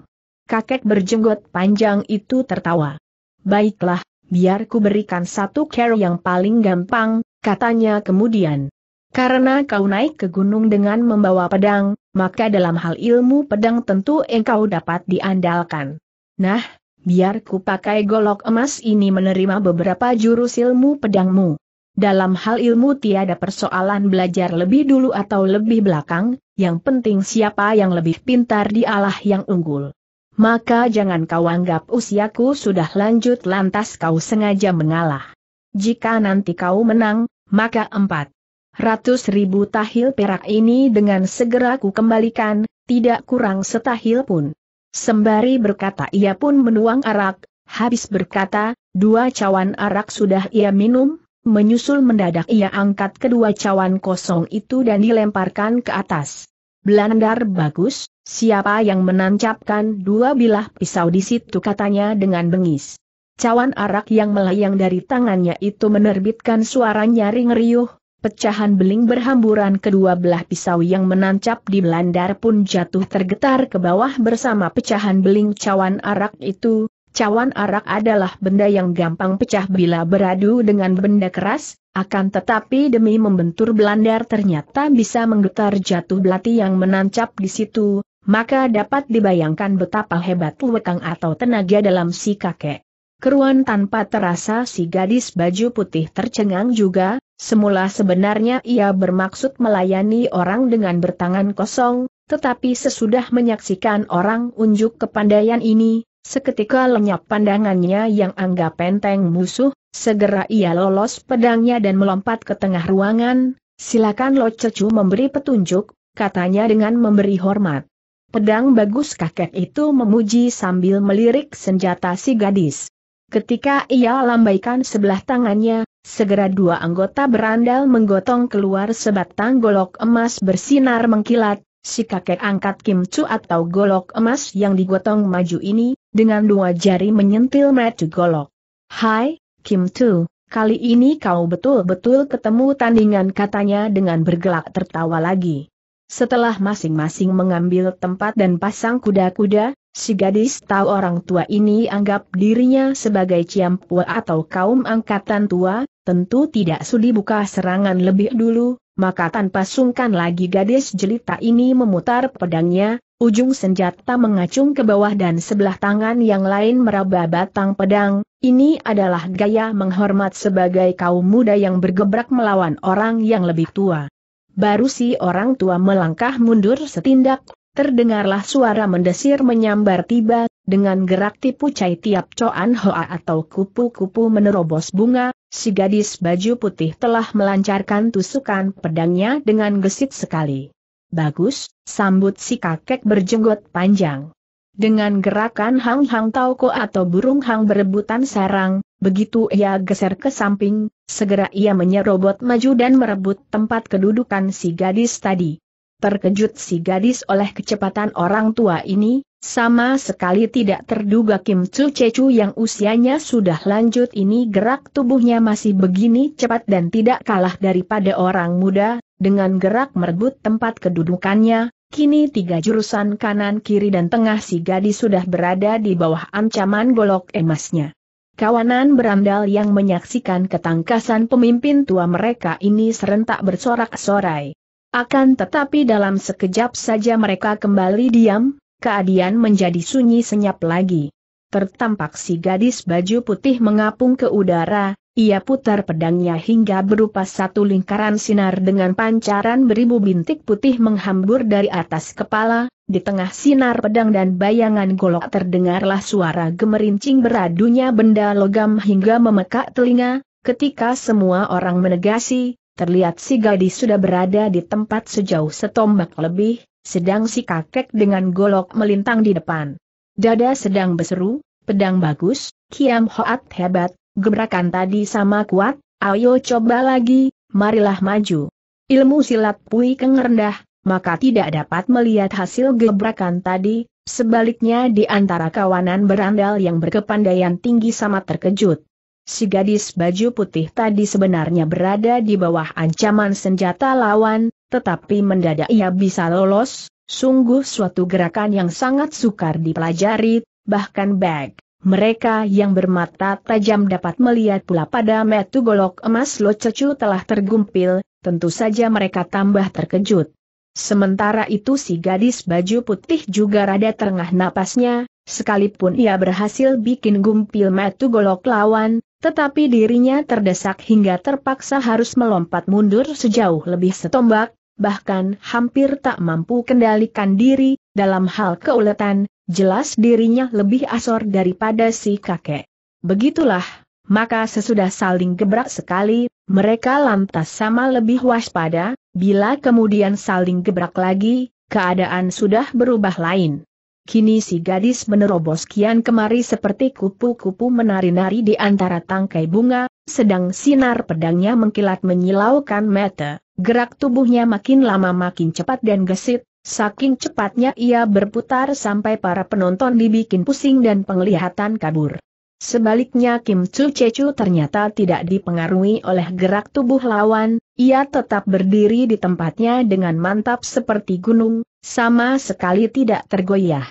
Kakek berjenggot panjang itu tertawa. Baiklah, biar ku berikan satu care yang paling gampang, katanya kemudian. Karena kau naik ke gunung dengan membawa pedang, maka dalam hal ilmu pedang tentu engkau dapat diandalkan. Nah, biar ku pakai golok emas ini menerima beberapa jurus ilmu pedangmu. Dalam hal ilmu tiada persoalan belajar lebih dulu atau lebih belakang, yang penting siapa yang lebih pintar di dialah yang unggul. Maka jangan kau anggap usiaku sudah lanjut lantas kau sengaja mengalah. Jika nanti kau menang, maka empat ratus ribu tahil perak ini dengan segera ku kembalikan, tidak kurang setahil pun. Sembari berkata ia pun menuang arak, habis berkata, dua cawan arak sudah ia minum, menyusul mendadak ia angkat kedua cawan kosong itu dan dilemparkan ke atas. Belandar bagus, siapa yang menancapkan dua bilah pisau di situ katanya dengan bengis. Cawan arak yang melayang dari tangannya itu menerbitkan suara nyaring riuh, Pecahan beling berhamburan kedua belah pisau yang menancap di belandar pun jatuh tergetar ke bawah bersama pecahan beling cawan arak itu. Cawan arak adalah benda yang gampang pecah bila beradu dengan benda keras, akan tetapi demi membentur belandar ternyata bisa menggetar jatuh belati yang menancap di situ, maka dapat dibayangkan betapa hebat wekang atau tenaga dalam si kakek. Keruan tanpa terasa si gadis baju putih tercengang juga, Semula sebenarnya ia bermaksud melayani orang dengan bertangan kosong, tetapi sesudah menyaksikan orang unjuk kepandaian ini, seketika lenyap pandangannya yang anggap penteng musuh, segera ia lolos pedangnya dan melompat ke tengah ruangan, silakan Lo Cecu memberi petunjuk, katanya dengan memberi hormat. Pedang bagus kakek itu memuji sambil melirik senjata si gadis. Ketika ia lambaikan sebelah tangannya, Segera dua anggota berandal menggotong keluar sebatang golok emas bersinar mengkilat, si kakek angkat Kim Chu atau golok emas yang digotong maju ini, dengan dua jari menyentil metu golok. Hai, Kim Chu, kali ini kau betul-betul ketemu tandingan katanya dengan bergelak tertawa lagi. Setelah masing-masing mengambil tempat dan pasang kuda-kuda, si gadis tahu orang tua ini anggap dirinya sebagai Ciampua atau kaum angkatan tua, tentu tidak sudi buka serangan lebih dulu, maka tanpa sungkan lagi gadis jelita ini memutar pedangnya, ujung senjata mengacung ke bawah dan sebelah tangan yang lain meraba batang pedang, ini adalah gaya menghormat sebagai kaum muda yang bergebrak melawan orang yang lebih tua. Baru si orang tua melangkah mundur setindak, terdengarlah suara mendesir menyambar tiba, dengan gerak tipu cai tiap coan hoa atau kupu-kupu menerobos bunga, Si gadis baju putih telah melancarkan tusukan pedangnya dengan gesit sekali. Bagus, sambut si kakek berjenggot panjang. Dengan gerakan hang-hang tauko atau burung hang berebutan sarang, begitu ia geser ke samping, segera ia menyerobot maju dan merebut tempat kedudukan si gadis tadi. Terkejut si gadis oleh kecepatan orang tua ini, sama sekali tidak terduga Kim Chu Chechu yang usianya sudah lanjut ini gerak tubuhnya masih begini cepat dan tidak kalah daripada orang muda, dengan gerak merebut tempat kedudukannya, kini tiga jurusan kanan kiri dan tengah si gadis sudah berada di bawah ancaman golok emasnya. Kawanan berandal yang menyaksikan ketangkasan pemimpin tua mereka ini serentak bersorak-sorai. Akan tetapi dalam sekejap saja mereka kembali diam, keadian menjadi sunyi senyap lagi. Tertampak si gadis baju putih mengapung ke udara, ia putar pedangnya hingga berupa satu lingkaran sinar dengan pancaran beribu bintik putih menghambur dari atas kepala, di tengah sinar pedang dan bayangan golok terdengarlah suara gemerincing beradunya benda logam hingga memekak telinga, ketika semua orang menegasi, terlihat si gadis sudah berada di tempat sejauh setombak lebih, sedang si kakek dengan golok melintang di depan. Dada sedang berseru, pedang bagus, kiam hoat hebat, gebrakan tadi sama kuat, ayo coba lagi, marilah maju. Ilmu silat Pui Keng rendah, maka tidak dapat melihat hasil gebrakan tadi, sebaliknya di antara kawanan berandal yang berkepandaian tinggi sama terkejut. Si gadis baju putih tadi sebenarnya berada di bawah ancaman senjata lawan, tetapi mendadak ia bisa lolos, sungguh suatu gerakan yang sangat sukar dipelajari, bahkan bag. Mereka yang bermata tajam dapat melihat pula pada metu golok emas Lo Cecu telah tergumpil, tentu saja mereka tambah terkejut. Sementara itu si gadis baju putih juga rada terengah napasnya, sekalipun ia berhasil bikin gumpil metu golok lawan, tetapi dirinya terdesak hingga terpaksa harus melompat mundur sejauh lebih setombak, bahkan hampir tak mampu kendalikan diri, dalam hal keuletan, jelas dirinya lebih asor daripada si kakek. Begitulah, maka sesudah saling gebrak sekali, mereka lantas sama lebih waspada, bila kemudian saling gebrak lagi, keadaan sudah berubah lain. Kini si gadis menerobos kian kemari seperti kupu-kupu menari-nari di antara tangkai bunga, sedang sinar pedangnya mengkilat menyilaukan mata, gerak tubuhnya makin lama makin cepat dan gesit, saking cepatnya ia berputar sampai para penonton dibikin pusing dan penglihatan kabur. Sebaliknya Kim Chu Chechu ternyata tidak dipengaruhi oleh gerak tubuh lawan, ia tetap berdiri di tempatnya dengan mantap seperti gunung, sama sekali tidak tergoyah.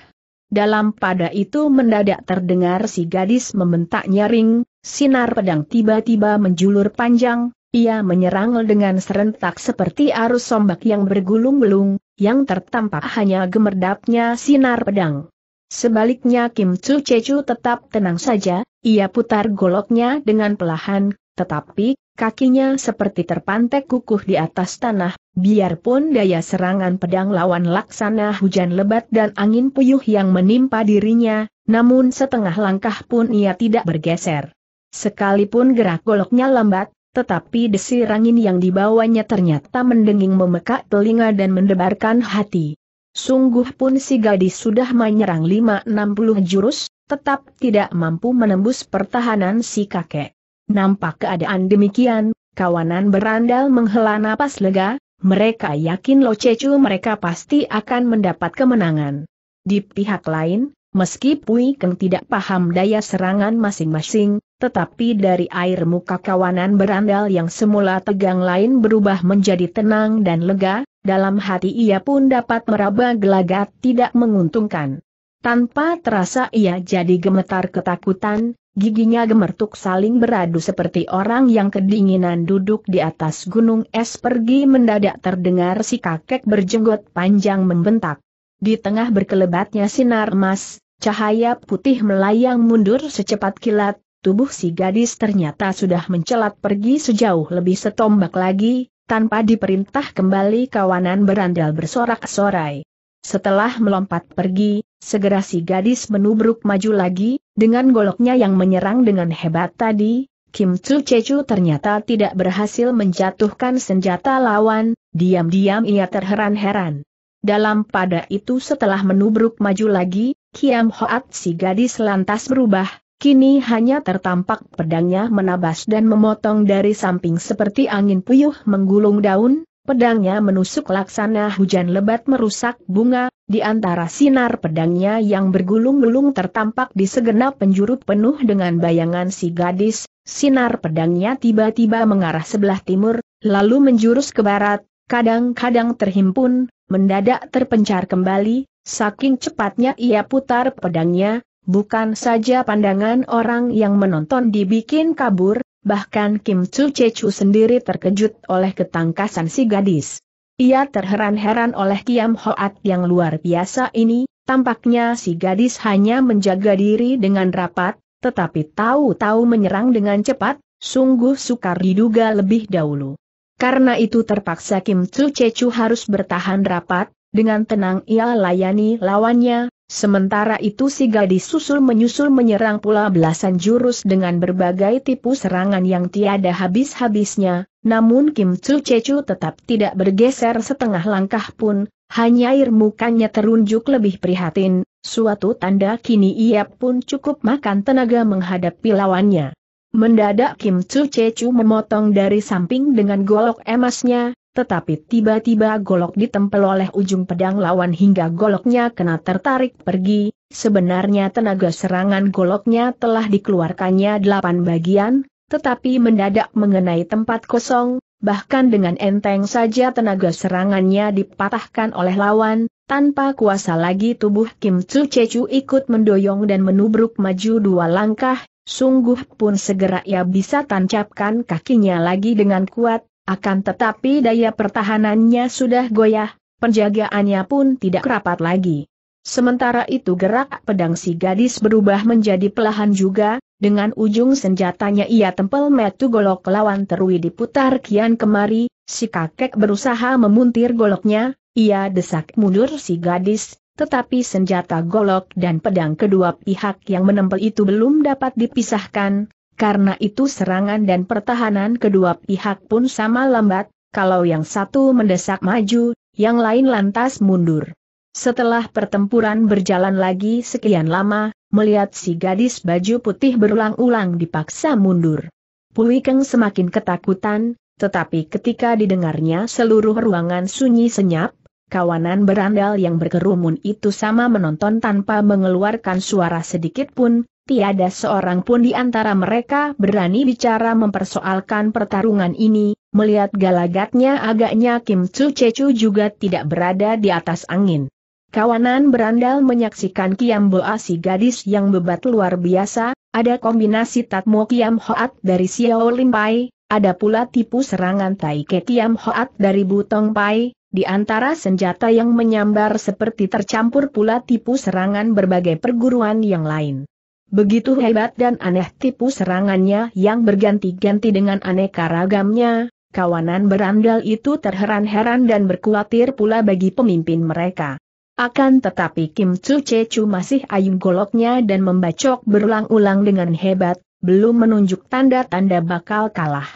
Dalam pada itu mendadak terdengar si gadis membentak nyaring, sinar pedang tiba-tiba menjulur panjang, ia menyerang dengan serentak seperti arus sombak yang bergulung-gulung, yang tertampak hanya gemerdapnya sinar pedang. Sebaliknya Kim Chu Chechu tetap tenang saja, ia putar goloknya dengan pelahan, tetapi Kakinya seperti terpantek kukuh di atas tanah, biarpun daya serangan pedang lawan laksana hujan lebat dan angin puyuh yang menimpa dirinya, namun setengah langkah pun ia tidak bergeser. Sekalipun gerak goloknya lambat, tetapi desir angin yang dibawanya ternyata mendenging memekak telinga dan mendebarkan hati. Sungguh pun si gadis sudah menyerang lima enam puluh jurus, tetap tidak mampu menembus pertahanan si kakek. Nampak keadaan demikian, kawanan berandal menghela napas lega, mereka yakin Locecu mereka pasti akan mendapat kemenangan. Di pihak lain, meski Pui Keng tidak paham daya serangan masing-masing, tetapi dari air muka kawanan berandal yang semula tegang lain berubah menjadi tenang dan lega, dalam hati ia pun dapat meraba gelagat tidak menguntungkan. Tanpa terasa ia jadi gemetar ketakutan, Giginya gemertuk saling beradu seperti orang yang kedinginan duduk di atas gunung es pergi mendadak terdengar si kakek berjenggot panjang membentak. Di tengah berkelebatnya sinar emas, cahaya putih melayang mundur secepat kilat, tubuh si gadis ternyata sudah mencelat pergi sejauh lebih setombak lagi, tanpa diperintah kembali kawanan berandal bersorak-sorai. Setelah melompat pergi, Segera si gadis menubruk maju lagi, dengan goloknya yang menyerang dengan hebat tadi, Kim Chu Chechu ternyata tidak berhasil menjatuhkan senjata lawan, diam-diam ia terheran-heran. Dalam pada itu setelah menubruk maju lagi, Kiam Hoat si gadis lantas berubah, kini hanya tertampak pedangnya menabas dan memotong dari samping seperti angin puyuh menggulung daun, Pedangnya menusuk laksana hujan lebat merusak bunga, di antara sinar pedangnya yang bergulung-gulung tertampak di segenap penjuru penuh dengan bayangan si gadis, sinar pedangnya tiba-tiba mengarah sebelah timur, lalu menjurus ke barat, kadang-kadang terhimpun, mendadak terpencar kembali, saking cepatnya ia putar pedangnya, bukan saja pandangan orang yang menonton dibikin kabur, bahkan Kim Chu Chechu sendiri terkejut oleh ketangkasan si gadis. Ia terheran-heran oleh Kiam Hoat yang luar biasa ini, tampaknya si gadis hanya menjaga diri dengan rapat, tetapi tahu-tahu menyerang dengan cepat, sungguh sukar diduga lebih dahulu. Karena itu terpaksa Kim Chu Chechu harus bertahan rapat, dengan tenang ia layani lawannya, Sementara itu si gadis susul menyusul menyerang pula belasan jurus dengan berbagai tipu serangan yang tiada habis-habisnya, namun Kim Chu Chechu tetap tidak bergeser setengah langkah pun, hanya air mukanya terunjuk lebih prihatin, suatu tanda kini ia pun cukup makan tenaga menghadapi lawannya. Mendadak Kim Chu Chechu memotong dari samping dengan golok emasnya, tetapi tiba-tiba golok ditempel oleh ujung pedang lawan hingga goloknya kena tertarik pergi, sebenarnya tenaga serangan goloknya telah dikeluarkannya delapan bagian, tetapi mendadak mengenai tempat kosong, bahkan dengan enteng saja tenaga serangannya dipatahkan oleh lawan, tanpa kuasa lagi tubuh Kim Tzu Chechu ikut mendoyong dan menubruk maju dua langkah, sungguh pun segera ia bisa tancapkan kakinya lagi dengan kuat, akan tetapi daya pertahanannya sudah goyah, penjagaannya pun tidak rapat lagi. Sementara itu gerak pedang si gadis berubah menjadi pelahan juga, dengan ujung senjatanya ia tempel metu golok lawan terui diputar kian kemari, si kakek berusaha memuntir goloknya, ia desak mundur si gadis, tetapi senjata golok dan pedang kedua pihak yang menempel itu belum dapat dipisahkan, karena itu serangan dan pertahanan kedua pihak pun sama lambat, kalau yang satu mendesak maju, yang lain lantas mundur. Setelah pertempuran berjalan lagi sekian lama, melihat si gadis baju putih berulang-ulang dipaksa mundur. Pui Keng semakin ketakutan, tetapi ketika didengarnya seluruh ruangan sunyi senyap, kawanan berandal yang berkerumun itu sama menonton tanpa mengeluarkan suara sedikit pun, tiada seorang pun di antara mereka berani bicara mempersoalkan pertarungan ini, melihat galagatnya agaknya Kim Chu Chechu juga tidak berada di atas angin. Kawanan berandal menyaksikan Kiam Boa si gadis yang bebat luar biasa, ada kombinasi Tatmo Kiam Hoat dari Xiao Lim Pai, ada pula tipu serangan Tai Ke Kiam Hoat dari Butong Pai, di antara senjata yang menyambar seperti tercampur pula tipu serangan berbagai perguruan yang lain. Begitu hebat dan aneh tipu serangannya yang berganti-ganti dengan aneka ragamnya, kawanan berandal itu terheran-heran dan berkuatir pula bagi pemimpin mereka. Akan tetapi Kim Chu masih ayung goloknya dan membacok berulang-ulang dengan hebat, belum menunjuk tanda-tanda bakal kalah.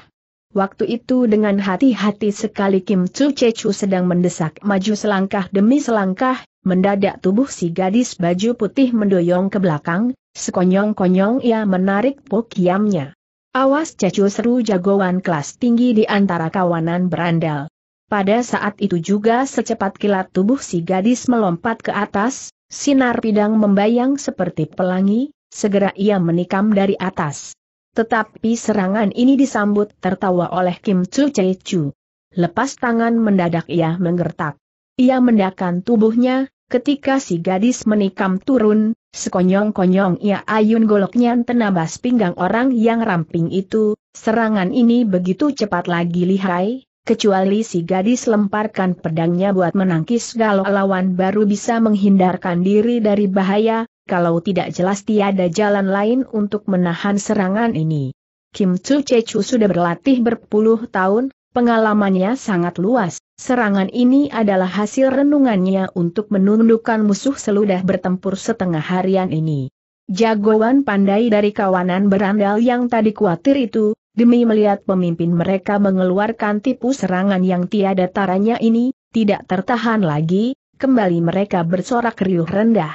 Waktu itu dengan hati-hati sekali Kim Chu Chu sedang mendesak maju selangkah demi selangkah, mendadak tubuh si gadis baju putih mendoyong ke belakang, Sekonyong-konyong ia menarik pokiamnya. Awas cacu seru jagoan kelas tinggi di antara kawanan berandal. Pada saat itu juga secepat kilat tubuh si gadis melompat ke atas, sinar pidang membayang seperti pelangi, segera ia menikam dari atas. Tetapi serangan ini disambut tertawa oleh Kim Chu Chu. Lepas tangan mendadak ia menggertak. Ia mendakan tubuhnya, Ketika si gadis menikam turun, sekonyong-konyong ia ayun goloknya tenabas pinggang orang yang ramping itu, serangan ini begitu cepat lagi lihai, kecuali si gadis lemparkan pedangnya buat menangkis galau lawan baru bisa menghindarkan diri dari bahaya, kalau tidak jelas tiada jalan lain untuk menahan serangan ini. Kim Chu Chechu sudah berlatih berpuluh tahun, Pengalamannya sangat luas, serangan ini adalah hasil renungannya untuk menundukkan musuh seludah bertempur setengah harian ini. Jagoan pandai dari kawanan berandal yang tadi khawatir itu, demi melihat pemimpin mereka mengeluarkan tipu serangan yang tiada taranya ini, tidak tertahan lagi, kembali mereka bersorak riuh rendah.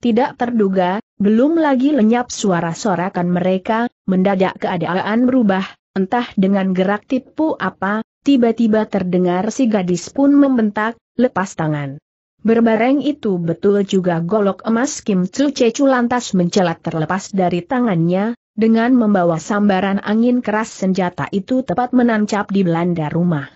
Tidak terduga, belum lagi lenyap suara sorakan mereka, mendadak keadaan berubah, entah dengan gerak tipu apa, tiba-tiba terdengar si gadis pun membentak, lepas tangan. Berbareng itu betul juga golok emas Kim Tzu Cecu lantas mencelat terlepas dari tangannya, dengan membawa sambaran angin keras senjata itu tepat menancap di belanda rumah.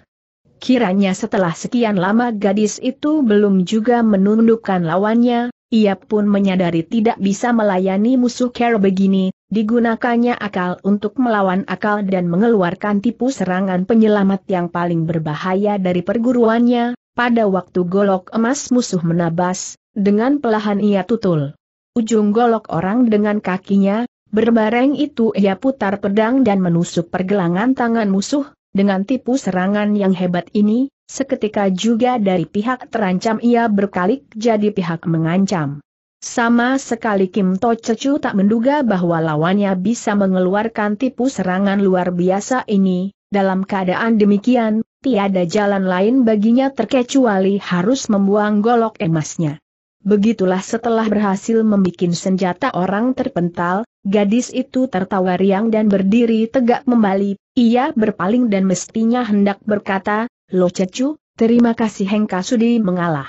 Kiranya setelah sekian lama gadis itu belum juga menundukkan lawannya, ia pun menyadari tidak bisa melayani musuh Carol begini, digunakannya akal untuk melawan akal dan mengeluarkan tipu serangan penyelamat yang paling berbahaya dari perguruannya, pada waktu golok emas musuh menabas, dengan pelahan ia tutul. Ujung golok orang dengan kakinya, berbareng itu ia putar pedang dan menusuk pergelangan tangan musuh, dengan tipu serangan yang hebat ini, seketika juga dari pihak terancam ia berkalik jadi pihak mengancam. Sama sekali Kim To Cecu tak menduga bahwa lawannya bisa mengeluarkan tipu serangan luar biasa ini, dalam keadaan demikian, tiada jalan lain baginya terkecuali harus membuang golok emasnya. Begitulah setelah berhasil membuat senjata orang terpental, gadis itu tertawa riang dan berdiri tegak kembali, ia berpaling dan mestinya hendak berkata, Lo Cecu, terima kasih Hengka Sudi mengalah.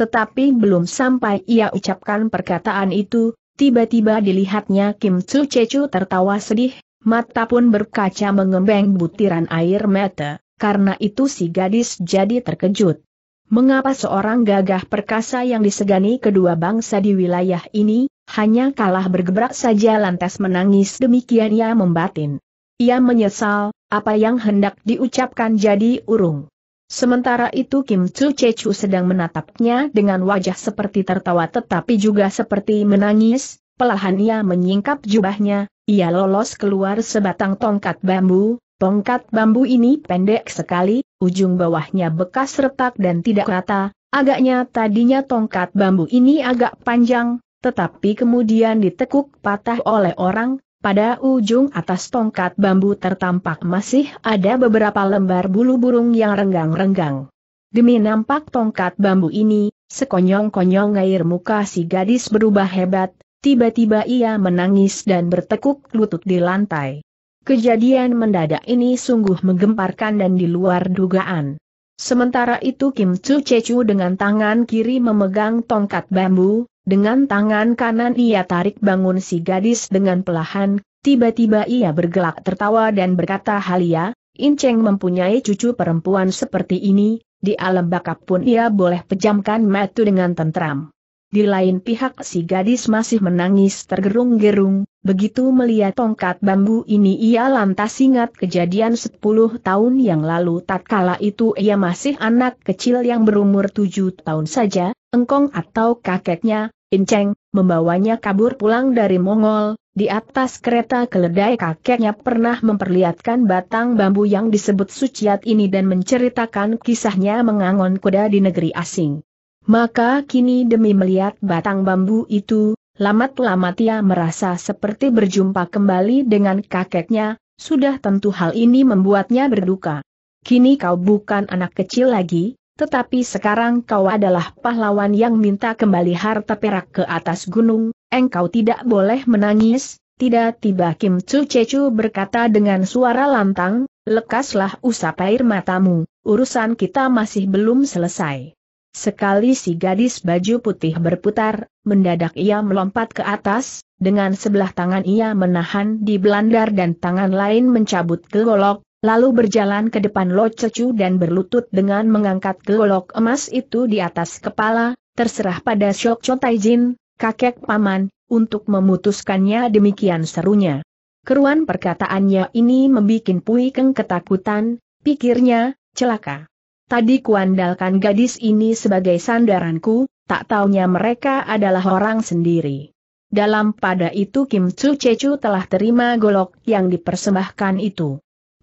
Tetapi belum sampai ia ucapkan perkataan itu, tiba-tiba dilihatnya Kim Chu Chechu tertawa sedih, mata pun berkaca mengembeng butiran air mata, karena itu si gadis jadi terkejut. Mengapa seorang gagah perkasa yang disegani kedua bangsa di wilayah ini, hanya kalah bergebrak saja lantas menangis demikian ia membatin. Ia menyesal, apa yang hendak diucapkan jadi urung. Sementara itu Kim Chu Chechu sedang menatapnya dengan wajah seperti tertawa tetapi juga seperti menangis, pelahan ia menyingkap jubahnya, ia lolos keluar sebatang tongkat bambu, tongkat bambu ini pendek sekali, ujung bawahnya bekas retak dan tidak rata, agaknya tadinya tongkat bambu ini agak panjang, tetapi kemudian ditekuk patah oleh orang, pada ujung atas tongkat bambu tertampak masih ada beberapa lembar bulu burung yang renggang-renggang. Demi nampak tongkat bambu ini, sekonyong-konyong air muka si gadis berubah hebat, tiba-tiba ia menangis dan bertekuk lutut di lantai. Kejadian mendadak ini sungguh menggemparkan dan di luar dugaan. Sementara itu Kim Chu Chechu dengan tangan kiri memegang tongkat bambu, dengan tangan kanan ia tarik bangun si gadis dengan pelahan, tiba-tiba ia bergelak tertawa dan berkata Halia, Inceng mempunyai cucu perempuan seperti ini, di alam bakap pun ia boleh pejamkan metu dengan tentram. Di lain pihak si gadis masih menangis tergerung-gerung, begitu melihat tongkat bambu ini ia lantas ingat kejadian 10 tahun yang lalu tatkala itu ia masih anak kecil yang berumur 7 tahun saja, engkong atau kakeknya, Inceng, membawanya kabur pulang dari Mongol, di atas kereta keledai kakeknya pernah memperlihatkan batang bambu yang disebut suciat ini dan menceritakan kisahnya mengangon kuda di negeri asing. Maka kini demi melihat batang bambu itu, lamat-lamat ia merasa seperti berjumpa kembali dengan kakeknya, sudah tentu hal ini membuatnya berduka. Kini kau bukan anak kecil lagi, tetapi sekarang kau adalah pahlawan yang minta kembali harta perak ke atas gunung, engkau tidak boleh menangis, tidak tiba Kim Chu Chechu berkata dengan suara lantang, lekaslah usap air matamu, urusan kita masih belum selesai. Sekali si gadis baju putih berputar, mendadak ia melompat ke atas, dengan sebelah tangan ia menahan di belandar dan tangan lain mencabut gelolok lalu berjalan ke depan Lo Cecu dan berlutut dengan mengangkat golok emas itu di atas kepala, terserah pada Shok Cho Jin, kakek paman, untuk memutuskannya demikian serunya. Keruan perkataannya ini membuat Pui Keng ketakutan, pikirnya, celaka. Tadi kuandalkan gadis ini sebagai sandaranku, tak taunya mereka adalah orang sendiri. Dalam pada itu Kim Chu Cecu telah terima golok yang dipersembahkan itu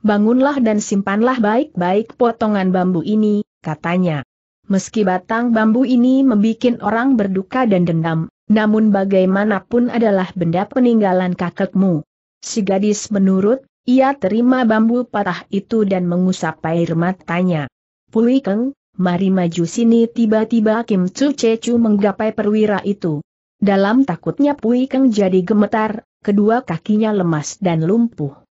bangunlah dan simpanlah baik-baik potongan bambu ini, katanya. Meski batang bambu ini membuat orang berduka dan dendam, namun bagaimanapun adalah benda peninggalan kakekmu. Si gadis menurut, ia terima bambu patah itu dan mengusap air matanya. Pui Keng, mari maju sini tiba-tiba Kim Chu Chechu menggapai perwira itu. Dalam takutnya Pui Keng jadi gemetar, kedua kakinya lemas dan lumpuh.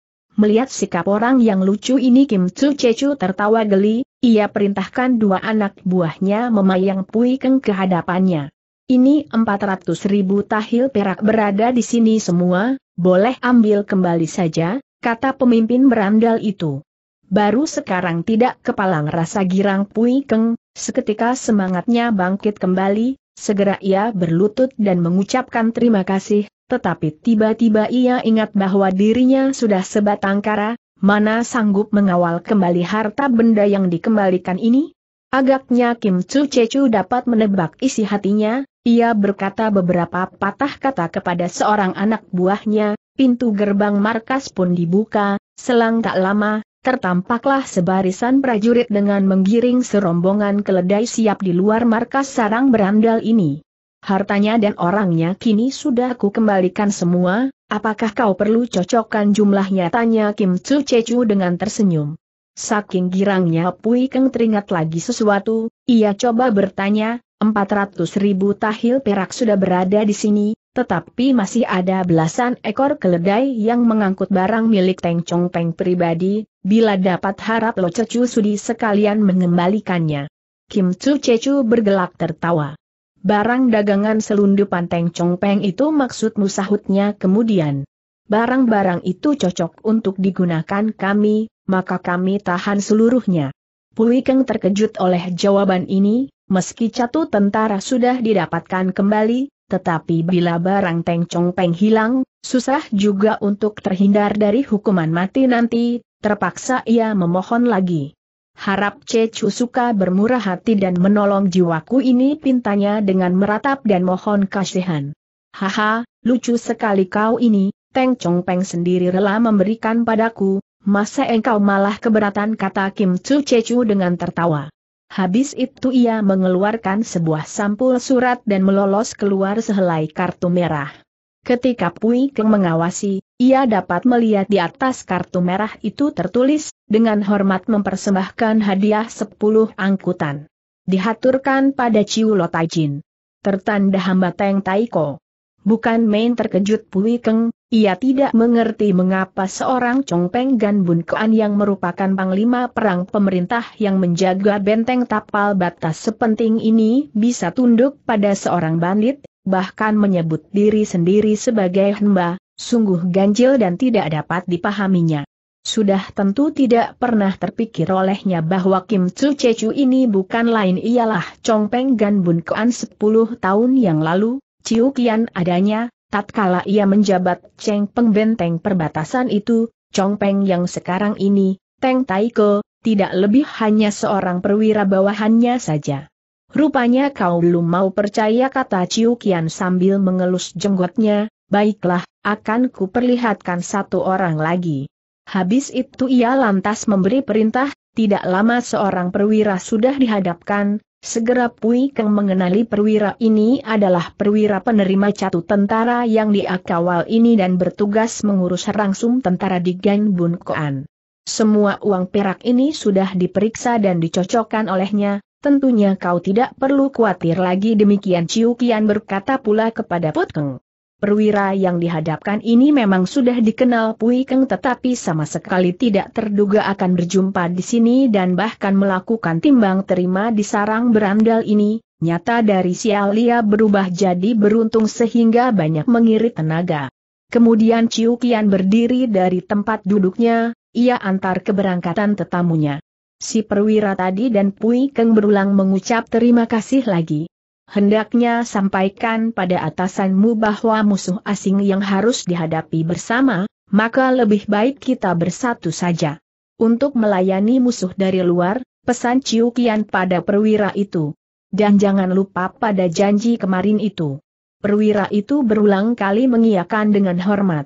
Melihat sikap orang yang lucu ini Kim Chu Chechu tertawa geli, ia perintahkan dua anak buahnya memayang Pui Keng ke hadapannya. Ini 400 ribu tahil perak berada di sini semua, boleh ambil kembali saja, kata pemimpin berandal itu. Baru sekarang tidak kepalang rasa girang Pui Keng, seketika semangatnya bangkit kembali, segera ia berlutut dan mengucapkan terima kasih, tetapi tiba-tiba ia ingat bahwa dirinya sudah sebatang kara, mana sanggup mengawal kembali harta benda yang dikembalikan ini? Agaknya Kim Chu Chechu dapat menebak isi hatinya, ia berkata beberapa patah kata kepada seorang anak buahnya, pintu gerbang markas pun dibuka, selang tak lama, tertampaklah sebarisan prajurit dengan menggiring serombongan keledai siap di luar markas sarang berandal ini. Hartanya dan orangnya kini sudah ku kembalikan semua, apakah kau perlu cocokkan jumlahnya tanya Kim Tzu Cecu dengan tersenyum. Saking girangnya Pui Keng teringat lagi sesuatu, ia coba bertanya, 400 ribu tahil perak sudah berada di sini, tetapi masih ada belasan ekor keledai yang mengangkut barang milik Teng Chong Peng pribadi, bila dapat harap lo Cecu sudi sekalian mengembalikannya. Kim Tzu Cecu bergelak tertawa. Barang dagangan selundupan Teng Chong Peng itu maksudmu sahutnya kemudian. Barang-barang itu cocok untuk digunakan kami, maka kami tahan seluruhnya. Pui Keng terkejut oleh jawaban ini, meski catu tentara sudah didapatkan kembali, tetapi bila barang Teng Chong Peng hilang, susah juga untuk terhindar dari hukuman mati nanti, terpaksa ia memohon lagi. Harap Cecu suka bermurah hati dan menolong jiwaku ini pintanya dengan meratap dan mohon kasihan. Haha, lucu sekali kau ini, Teng Chong Peng sendiri rela memberikan padaku, masa engkau malah keberatan kata Kim Chu Cecu dengan tertawa. Habis itu ia mengeluarkan sebuah sampul surat dan melolos keluar sehelai kartu merah. Ketika Pui Keng mengawasi, ia dapat melihat di atas kartu merah itu tertulis, dengan hormat mempersembahkan hadiah 10 angkutan. Dihaturkan pada Ciu Lotajin. Tertanda hamba Teng Taiko. Bukan main terkejut Pui Keng, ia tidak mengerti mengapa seorang Gan bun Kuan yang merupakan panglima perang pemerintah yang menjaga benteng tapal batas sepenting ini bisa tunduk pada seorang bandit, bahkan menyebut diri sendiri sebagai hamba, sungguh ganjil dan tidak dapat dipahaminya. Sudah tentu tidak pernah terpikir olehnya bahwa Kim Chu Chechu ini bukan lain ialah Chong Peng Gan Bun Kuan 10 tahun yang lalu, Ciu Kian adanya, tatkala ia menjabat Cheng Peng Benteng perbatasan itu, Chong Peng yang sekarang ini, Teng Taiko, tidak lebih hanya seorang perwira bawahannya saja. Rupanya kau belum mau percaya kata Ciu Kian sambil mengelus jenggotnya, baiklah, akan kuperlihatkan satu orang lagi. Habis itu ia lantas memberi perintah, tidak lama seorang perwira sudah dihadapkan, segera Pui Keng mengenali perwira ini adalah perwira penerima catu tentara yang diakawal ini dan bertugas mengurus rangsum tentara di Gang Bun Koan. Semua uang perak ini sudah diperiksa dan dicocokkan olehnya, tentunya kau tidak perlu khawatir lagi demikian Ciu Kian berkata pula kepada Put Keng. Perwira yang dihadapkan ini memang sudah dikenal Pui Keng tetapi sama sekali tidak terduga akan berjumpa di sini dan bahkan melakukan timbang terima di sarang berandal ini, nyata dari Sialia berubah jadi beruntung sehingga banyak mengirit tenaga. Kemudian Ciu Kian berdiri dari tempat duduknya, ia antar keberangkatan tetamunya. Si perwira tadi dan Pui Keng berulang mengucap terima kasih lagi hendaknya sampaikan pada atasanmu bahwa musuh asing yang harus dihadapi bersama, maka lebih baik kita bersatu saja. Untuk melayani musuh dari luar, pesan Ciu Kian pada perwira itu. Dan jangan lupa pada janji kemarin itu. Perwira itu berulang kali mengiyakan dengan hormat.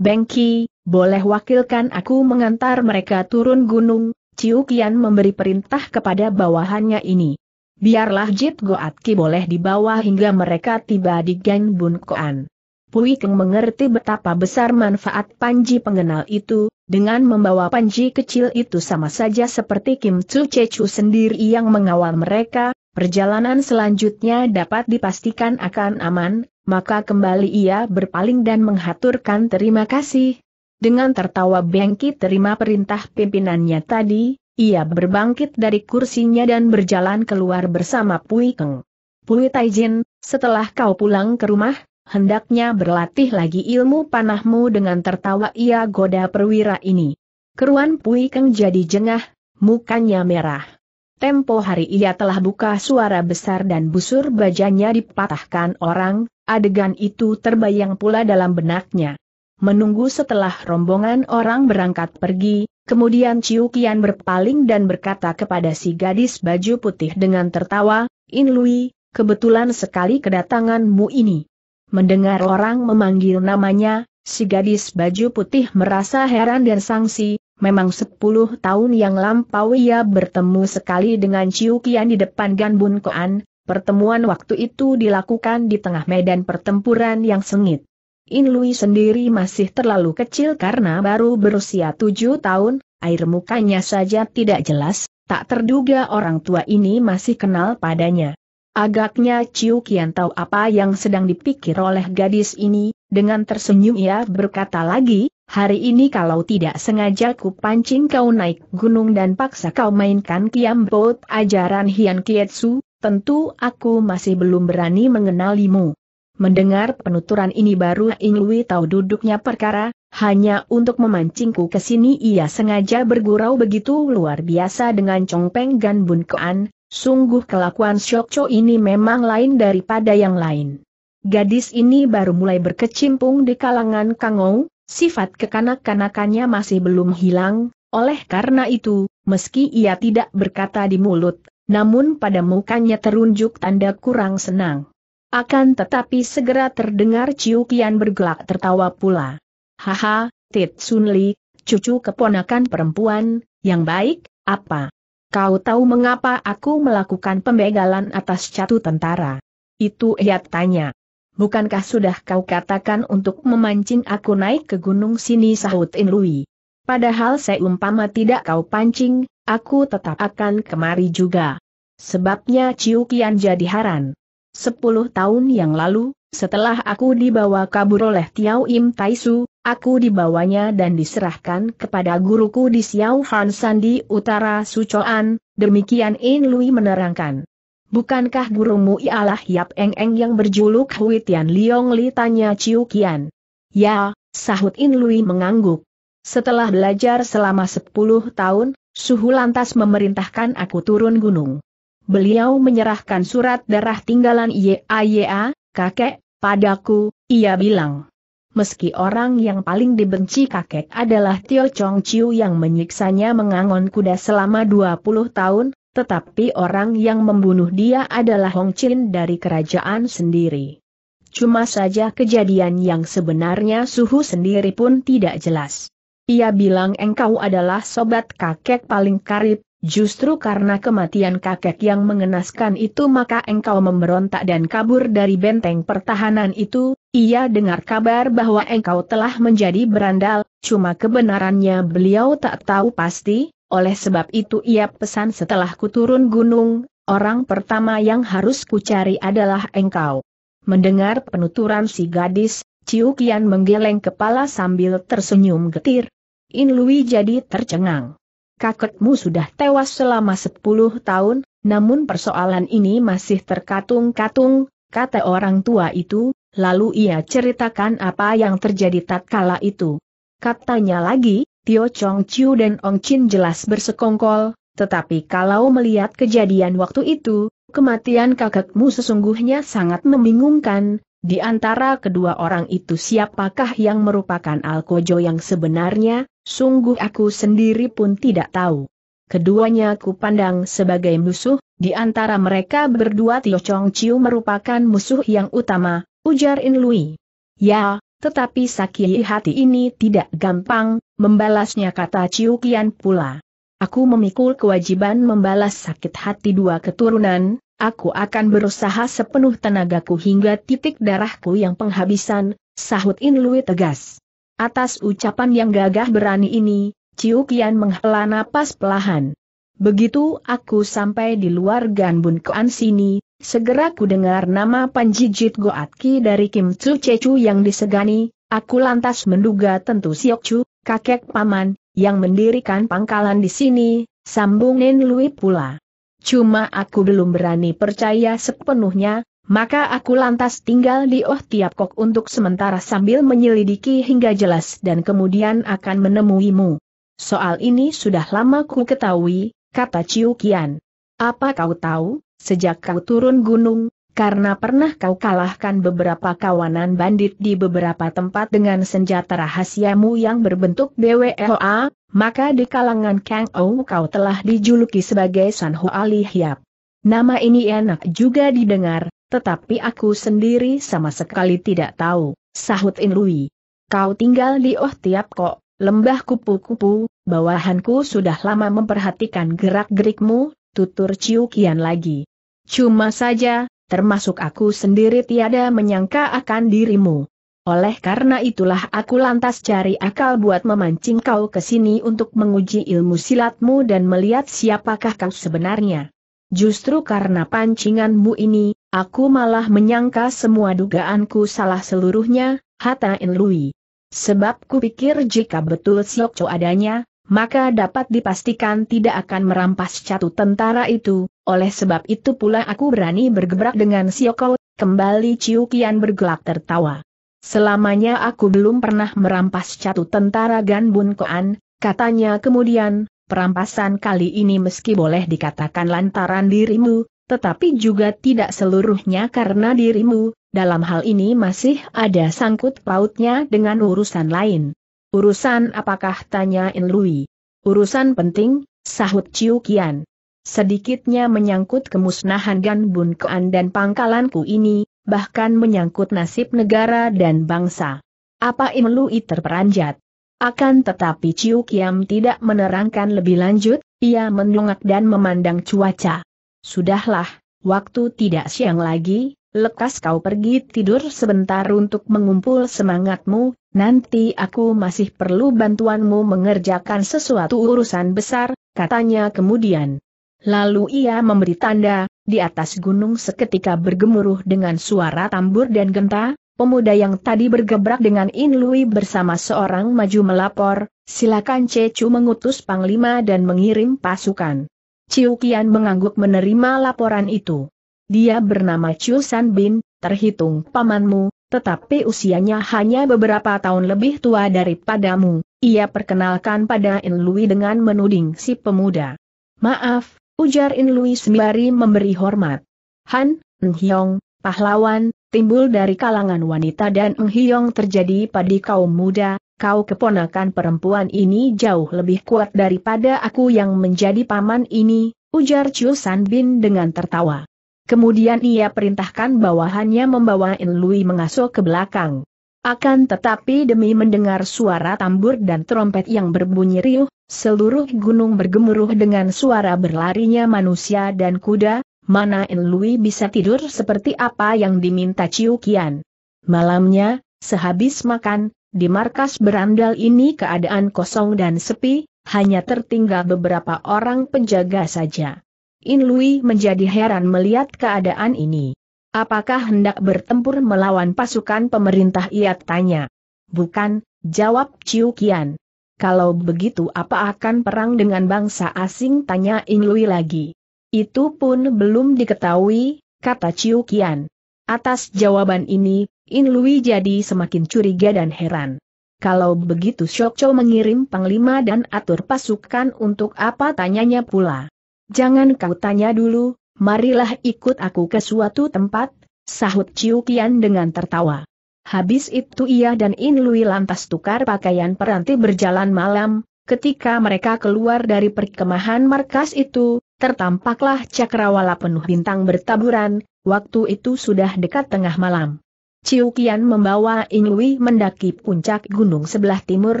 Bengki, boleh wakilkan aku mengantar mereka turun gunung, Ciu Kian memberi perintah kepada bawahannya ini. Biarlah Jit Goatki boleh dibawa hingga mereka tiba di Gang Bun Koan. Pui Keng mengerti betapa besar manfaat Panji pengenal itu, dengan membawa Panji kecil itu sama saja seperti Kim Chu sendiri yang mengawal mereka, perjalanan selanjutnya dapat dipastikan akan aman, maka kembali ia berpaling dan menghaturkan terima kasih. Dengan tertawa Bengki terima perintah pimpinannya tadi, ia berbangkit dari kursinya dan berjalan keluar bersama Pui Keng. Pui Taijin, setelah kau pulang ke rumah, hendaknya berlatih lagi ilmu panahmu dengan tertawa ia goda perwira ini. Keruan Pui Keng jadi jengah, mukanya merah. Tempo hari ia telah buka suara besar dan busur bajanya dipatahkan orang, adegan itu terbayang pula dalam benaknya. Menunggu setelah rombongan orang berangkat pergi, Kemudian Ciu Kian berpaling dan berkata kepada si gadis baju putih dengan tertawa, In Lui, kebetulan sekali kedatanganmu ini. Mendengar orang memanggil namanya, si gadis baju putih merasa heran dan sangsi, Memang sepuluh tahun yang lampau ia bertemu sekali dengan Ciu Kian di depan Gan Koan, pertemuan waktu itu dilakukan di tengah medan pertempuran yang sengit. In Lui sendiri masih terlalu kecil karena baru berusia tujuh tahun, air mukanya saja tidak jelas, tak terduga orang tua ini masih kenal padanya. Agaknya Ciu Kian tahu apa yang sedang dipikir oleh gadis ini, dengan tersenyum ia berkata lagi, hari ini kalau tidak sengaja ku pancing kau naik gunung dan paksa kau mainkan kiambot ajaran Hian Kietsu, tentu aku masih belum berani mengenalimu. Mendengar penuturan ini baru Ing Lui tahu duduknya perkara, hanya untuk memancingku ke sini ia sengaja bergurau begitu luar biasa dengan peng Gan Bun Koan, sungguh kelakuan Cho ini memang lain daripada yang lain. Gadis ini baru mulai berkecimpung di kalangan Kangou, sifat kekanak-kanakannya masih belum hilang, oleh karena itu, meski ia tidak berkata di mulut, namun pada mukanya terunjuk tanda kurang senang. Akan tetapi segera terdengar Ciu Kian bergelak tertawa pula. Haha, Tit Sun Li, cucu keponakan perempuan, yang baik, apa? Kau tahu mengapa aku melakukan pembegalan atas catu tentara? Itu ia tanya. Bukankah sudah kau katakan untuk memancing aku naik ke gunung sini sahut In Lui? Padahal seumpama tidak kau pancing, aku tetap akan kemari juga. Sebabnya Ciu Kian jadi haran. Sepuluh tahun yang lalu, setelah aku dibawa kabur oleh Tiao Im Taisu, aku dibawanya dan diserahkan kepada guruku di Xiao Han Sandi Utara Sucoan, demikian In Lui menerangkan. Bukankah gurumu ialah Yap Eng Eng yang berjuluk Hui Tian Liong Li tanya Ciu Kian. Ya, sahut In Lui mengangguk. Setelah belajar selama sepuluh tahun, Suhu lantas memerintahkan aku turun gunung beliau menyerahkan surat darah tinggalan YAYA, kakek, padaku, ia bilang. Meski orang yang paling dibenci kakek adalah Tio Chong Chiu yang menyiksanya mengangon kuda selama 20 tahun, tetapi orang yang membunuh dia adalah Hong Chin dari kerajaan sendiri. Cuma saja kejadian yang sebenarnya suhu sendiri pun tidak jelas. Ia bilang engkau adalah sobat kakek paling karib, Justru karena kematian kakek yang mengenaskan itu maka engkau memberontak dan kabur dari benteng pertahanan itu, ia dengar kabar bahwa engkau telah menjadi berandal, cuma kebenarannya beliau tak tahu pasti, oleh sebab itu ia pesan setelah kuturun gunung, orang pertama yang harus kucari adalah engkau. Mendengar penuturan si gadis, Ciu Kian menggeleng kepala sambil tersenyum getir. In Lui jadi tercengang kakekmu sudah tewas selama sepuluh tahun, namun persoalan ini masih terkatung-katung, kata orang tua itu, lalu ia ceritakan apa yang terjadi tatkala itu. Katanya lagi, Tio Chong Chiu dan Ong Chin jelas bersekongkol, tetapi kalau melihat kejadian waktu itu, kematian kakekmu sesungguhnya sangat membingungkan, di antara kedua orang itu siapakah yang merupakan Alkojo yang sebenarnya, sungguh aku sendiri pun tidak tahu. Keduanya ku pandang sebagai musuh, di antara mereka berdua Tio Chong Chiu merupakan musuh yang utama, ujar In Lui. Ya, tetapi sakit hati ini tidak gampang, membalasnya kata Chiu Kian pula. Aku memikul kewajiban membalas sakit hati dua keturunan, Aku akan berusaha sepenuh tenagaku hingga titik darahku yang penghabisan, sahut In Lui tegas. Atas ucapan yang gagah berani ini, Ciu Kian menghela napas pelahan. Begitu aku sampai di luar Ganbun Kuan sini, segera ku dengar nama Panjijit Goatki dari Kim Tsu Chechu yang disegani, aku lantas menduga tentu Siok Chu, kakek paman, yang mendirikan pangkalan di sini, sambung Nen Lui pula. Cuma aku belum berani percaya sepenuhnya, maka aku lantas tinggal di Oh Tiap Kok untuk sementara sambil menyelidiki hingga jelas dan kemudian akan menemuimu. Soal ini sudah lama ku ketahui, kata Ciu Kian. Apa kau tahu, sejak kau turun gunung, karena pernah kau kalahkan beberapa kawanan bandit di beberapa tempat dengan senjata rahasiamu yang berbentuk BWLA, maka di kalangan Kang Ou kau telah dijuluki sebagai San Hoa Li Hiap. Nama ini enak juga didengar, tetapi aku sendiri sama sekali tidak tahu, sahut In Lui. Kau tinggal di Oh Tiap Kok, lembah kupu-kupu, bawahanku sudah lama memperhatikan gerak-gerikmu, tutur Ciu Kian lagi. Cuma saja, termasuk aku sendiri tiada menyangka akan dirimu. Oleh karena itulah aku lantas cari akal buat memancing kau ke sini untuk menguji ilmu silatmu dan melihat siapakah kau sebenarnya. Justru karena pancinganmu ini, aku malah menyangka semua dugaanku salah seluruhnya, Hata Inlui. Sebab pikir jika betul Siokco adanya, maka dapat dipastikan tidak akan merampas catu tentara itu, oleh sebab itu pula aku berani bergebrak dengan Sioko, kembali Ciukian bergelak tertawa. Selamanya aku belum pernah merampas catu tentara Gan Bun Koan, katanya kemudian, perampasan kali ini meski boleh dikatakan lantaran dirimu, tetapi juga tidak seluruhnya karena dirimu, dalam hal ini masih ada sangkut pautnya dengan urusan lain. Urusan apakah Tanya Lui? Urusan penting, sahut Ciu Kian. Sedikitnya menyangkut kemusnahan Gan Bun Koan dan pangkalanku ini, bahkan menyangkut nasib negara dan bangsa. Apa ilmu itu terperanjat? Akan tetapi Ciu Kiam tidak menerangkan lebih lanjut, ia mendongak dan memandang cuaca. Sudahlah, waktu tidak siang lagi, lekas kau pergi tidur sebentar untuk mengumpul semangatmu, nanti aku masih perlu bantuanmu mengerjakan sesuatu urusan besar, katanya kemudian. Lalu ia memberi tanda, di atas gunung seketika bergemuruh dengan suara tambur dan genta, pemuda yang tadi bergebrak dengan In Lui bersama seorang maju melapor, silakan Cecu mengutus Panglima dan mengirim pasukan. Ciu Qian mengangguk menerima laporan itu. Dia bernama Ciu San Bin, terhitung pamanmu, tetapi usianya hanya beberapa tahun lebih tua daripadamu, ia perkenalkan pada In Lui dengan menuding si pemuda. Maaf, Ujar In Louis sembari memberi hormat. Han, Ng pahlawan, timbul dari kalangan wanita dan Ng terjadi pada kaum muda, kau keponakan perempuan ini jauh lebih kuat daripada aku yang menjadi paman ini, ujar Chiu San Bin dengan tertawa. Kemudian ia perintahkan bawahannya membawa In Lui mengasuh ke belakang. Akan tetapi demi mendengar suara tambur dan trompet yang berbunyi riuh, seluruh gunung bergemuruh dengan suara berlarinya manusia dan kuda, mana Enlui bisa tidur seperti apa yang diminta Ciu Kian. Malamnya, sehabis makan, di markas berandal ini keadaan kosong dan sepi, hanya tertinggal beberapa orang penjaga saja. In menjadi heran melihat keadaan ini. Apakah hendak bertempur melawan pasukan pemerintah ia tanya. Bukan, jawab Ciu Qian. Kalau begitu apa akan perang dengan bangsa asing tanya Lui lagi. Itu pun belum diketahui, kata Ciu Qian. Atas jawaban ini, Lui jadi semakin curiga dan heran. Kalau begitu Chou mengirim panglima dan atur pasukan untuk apa tanyanya pula. Jangan kau tanya dulu, marilah ikut aku ke suatu tempat, sahut Ciu Kian dengan tertawa. Habis itu ia dan In Lui lantas tukar pakaian peranti berjalan malam, ketika mereka keluar dari perkemahan markas itu, tertampaklah cakrawala penuh bintang bertaburan, waktu itu sudah dekat tengah malam. Ciu Kian membawa In Lui mendaki puncak gunung sebelah timur,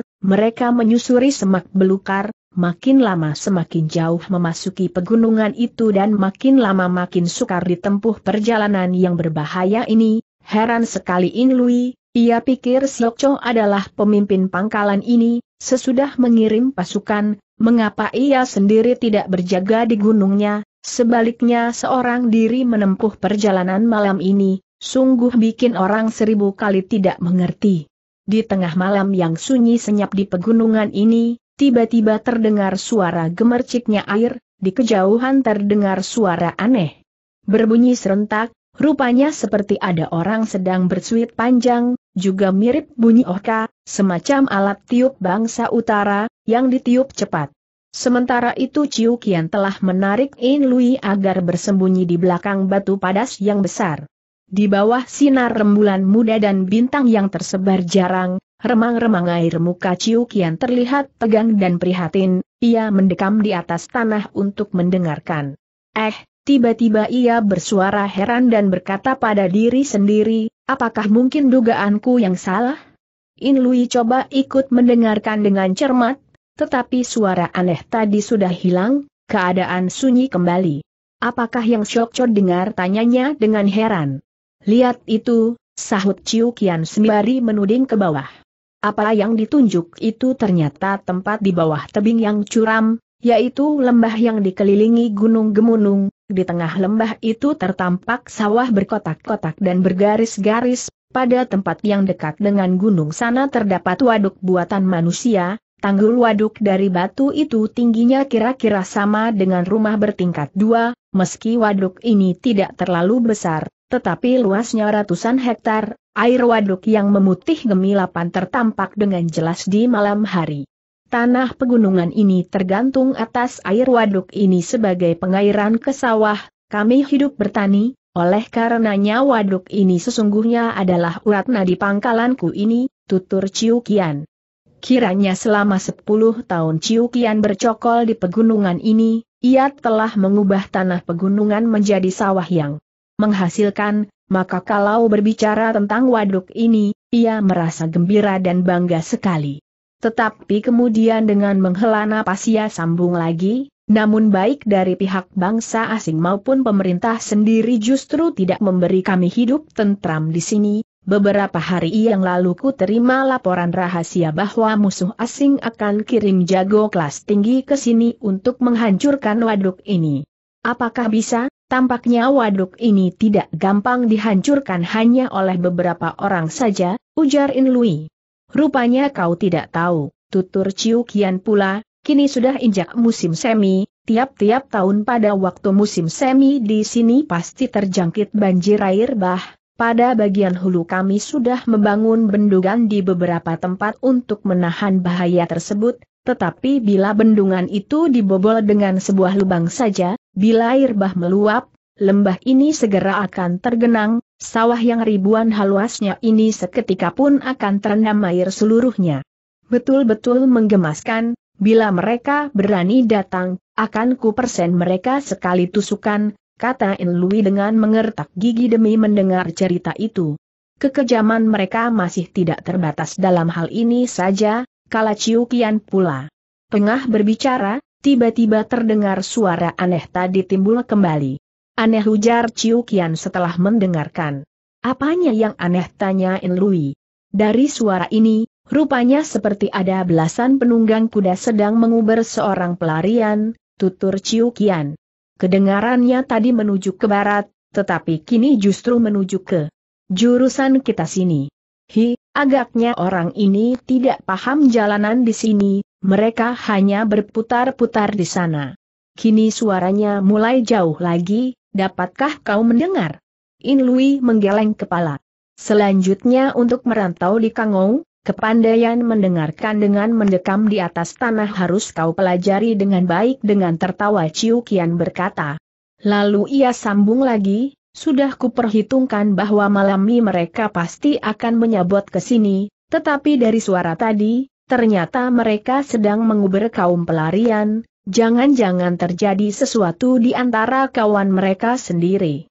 mereka menyusuri semak belukar, makin lama semakin jauh memasuki pegunungan itu dan makin lama makin sukar ditempuh perjalanan yang berbahaya ini, heran sekali In Lui, ia pikir Siok Cho adalah pemimpin pangkalan ini, sesudah mengirim pasukan, mengapa ia sendiri tidak berjaga di gunungnya, sebaliknya seorang diri menempuh perjalanan malam ini, sungguh bikin orang seribu kali tidak mengerti. Di tengah malam yang sunyi senyap di pegunungan ini, tiba-tiba terdengar suara gemerciknya air, di kejauhan terdengar suara aneh. Berbunyi serentak, rupanya seperti ada orang sedang bersuit panjang, juga mirip bunyi orka, semacam alat tiup bangsa utara, yang ditiup cepat. Sementara itu Ciu Qian telah menarik In Lui agar bersembunyi di belakang batu padas yang besar. Di bawah sinar rembulan muda dan bintang yang tersebar jarang, Remang-remang air muka Ciu Kian terlihat tegang dan prihatin, ia mendekam di atas tanah untuk mendengarkan. Eh, tiba-tiba ia bersuara heran dan berkata pada diri sendiri, apakah mungkin dugaanku yang salah? In Lui coba ikut mendengarkan dengan cermat, tetapi suara aneh tadi sudah hilang, keadaan sunyi kembali. Apakah yang Syok syok dengar tanyanya dengan heran? Lihat itu, sahut Ciu Kian sembari menuding ke bawah. Apa yang ditunjuk itu ternyata tempat di bawah tebing yang curam, yaitu lembah yang dikelilingi gunung gemunung, di tengah lembah itu tertampak sawah berkotak-kotak dan bergaris-garis, pada tempat yang dekat dengan gunung sana terdapat waduk buatan manusia, tanggul waduk dari batu itu tingginya kira-kira sama dengan rumah bertingkat dua, meski waduk ini tidak terlalu besar, tetapi luasnya ratusan hektar, air waduk yang memutih gemilapan tertampak dengan jelas di malam hari. Tanah pegunungan ini tergantung atas air waduk ini sebagai pengairan ke sawah, kami hidup bertani, oleh karenanya waduk ini sesungguhnya adalah urat nadi pangkalanku ini, tutur Ciukian. Kiranya selama sepuluh tahun Ciukian bercokol di pegunungan ini, ia telah mengubah tanah pegunungan menjadi sawah yang menghasilkan, maka kalau berbicara tentang waduk ini, ia merasa gembira dan bangga sekali. Tetapi kemudian dengan menghela napas ia sambung lagi, namun baik dari pihak bangsa asing maupun pemerintah sendiri justru tidak memberi kami hidup tentram di sini. Beberapa hari yang lalu ku terima laporan rahasia bahwa musuh asing akan kirim jago kelas tinggi ke sini untuk menghancurkan waduk ini. Apakah bisa? Tampaknya waduk ini tidak gampang dihancurkan hanya oleh beberapa orang saja, ujar Inlui. Rupanya kau tidak tahu, tutur Ciu pula, kini sudah injak musim semi, tiap-tiap tahun pada waktu musim semi di sini pasti terjangkit banjir air bah. Pada bagian hulu kami sudah membangun bendungan di beberapa tempat untuk menahan bahaya tersebut, tetapi bila bendungan itu dibobol dengan sebuah lubang saja, bila air bah meluap, lembah ini segera akan tergenang, sawah yang ribuan haluasnya ini seketika pun akan terendam air seluruhnya. Betul-betul menggemaskan, bila mereka berani datang, akan ku persen mereka sekali tusukan, kata Enlui dengan mengertak gigi demi mendengar cerita itu. Kekejaman mereka masih tidak terbatas dalam hal ini saja, kala Ciu Kian pula. Tengah berbicara, tiba-tiba terdengar suara aneh tadi timbul kembali. Aneh ujar Ciu Kian setelah mendengarkan. Apanya yang aneh tanyain Lui. Dari suara ini, rupanya seperti ada belasan penunggang kuda sedang menguber seorang pelarian, tutur Ciu Kian. Kedengarannya tadi menuju ke barat, tetapi kini justru menuju ke jurusan kita sini. Hi, Agaknya orang ini tidak paham jalanan di sini, mereka hanya berputar-putar di sana. Kini suaranya mulai jauh lagi, dapatkah kau mendengar? In Lui menggeleng kepala. Selanjutnya untuk merantau di Kangou, kepandaian mendengarkan dengan mendekam di atas tanah harus kau pelajari dengan baik dengan tertawa Ciu Kian berkata. Lalu ia sambung lagi, sudah kuperhitungkan bahwa malam ini mereka pasti akan menyabot ke sini, tetapi dari suara tadi, ternyata mereka sedang menguber kaum pelarian, jangan-jangan terjadi sesuatu di antara kawan mereka sendiri.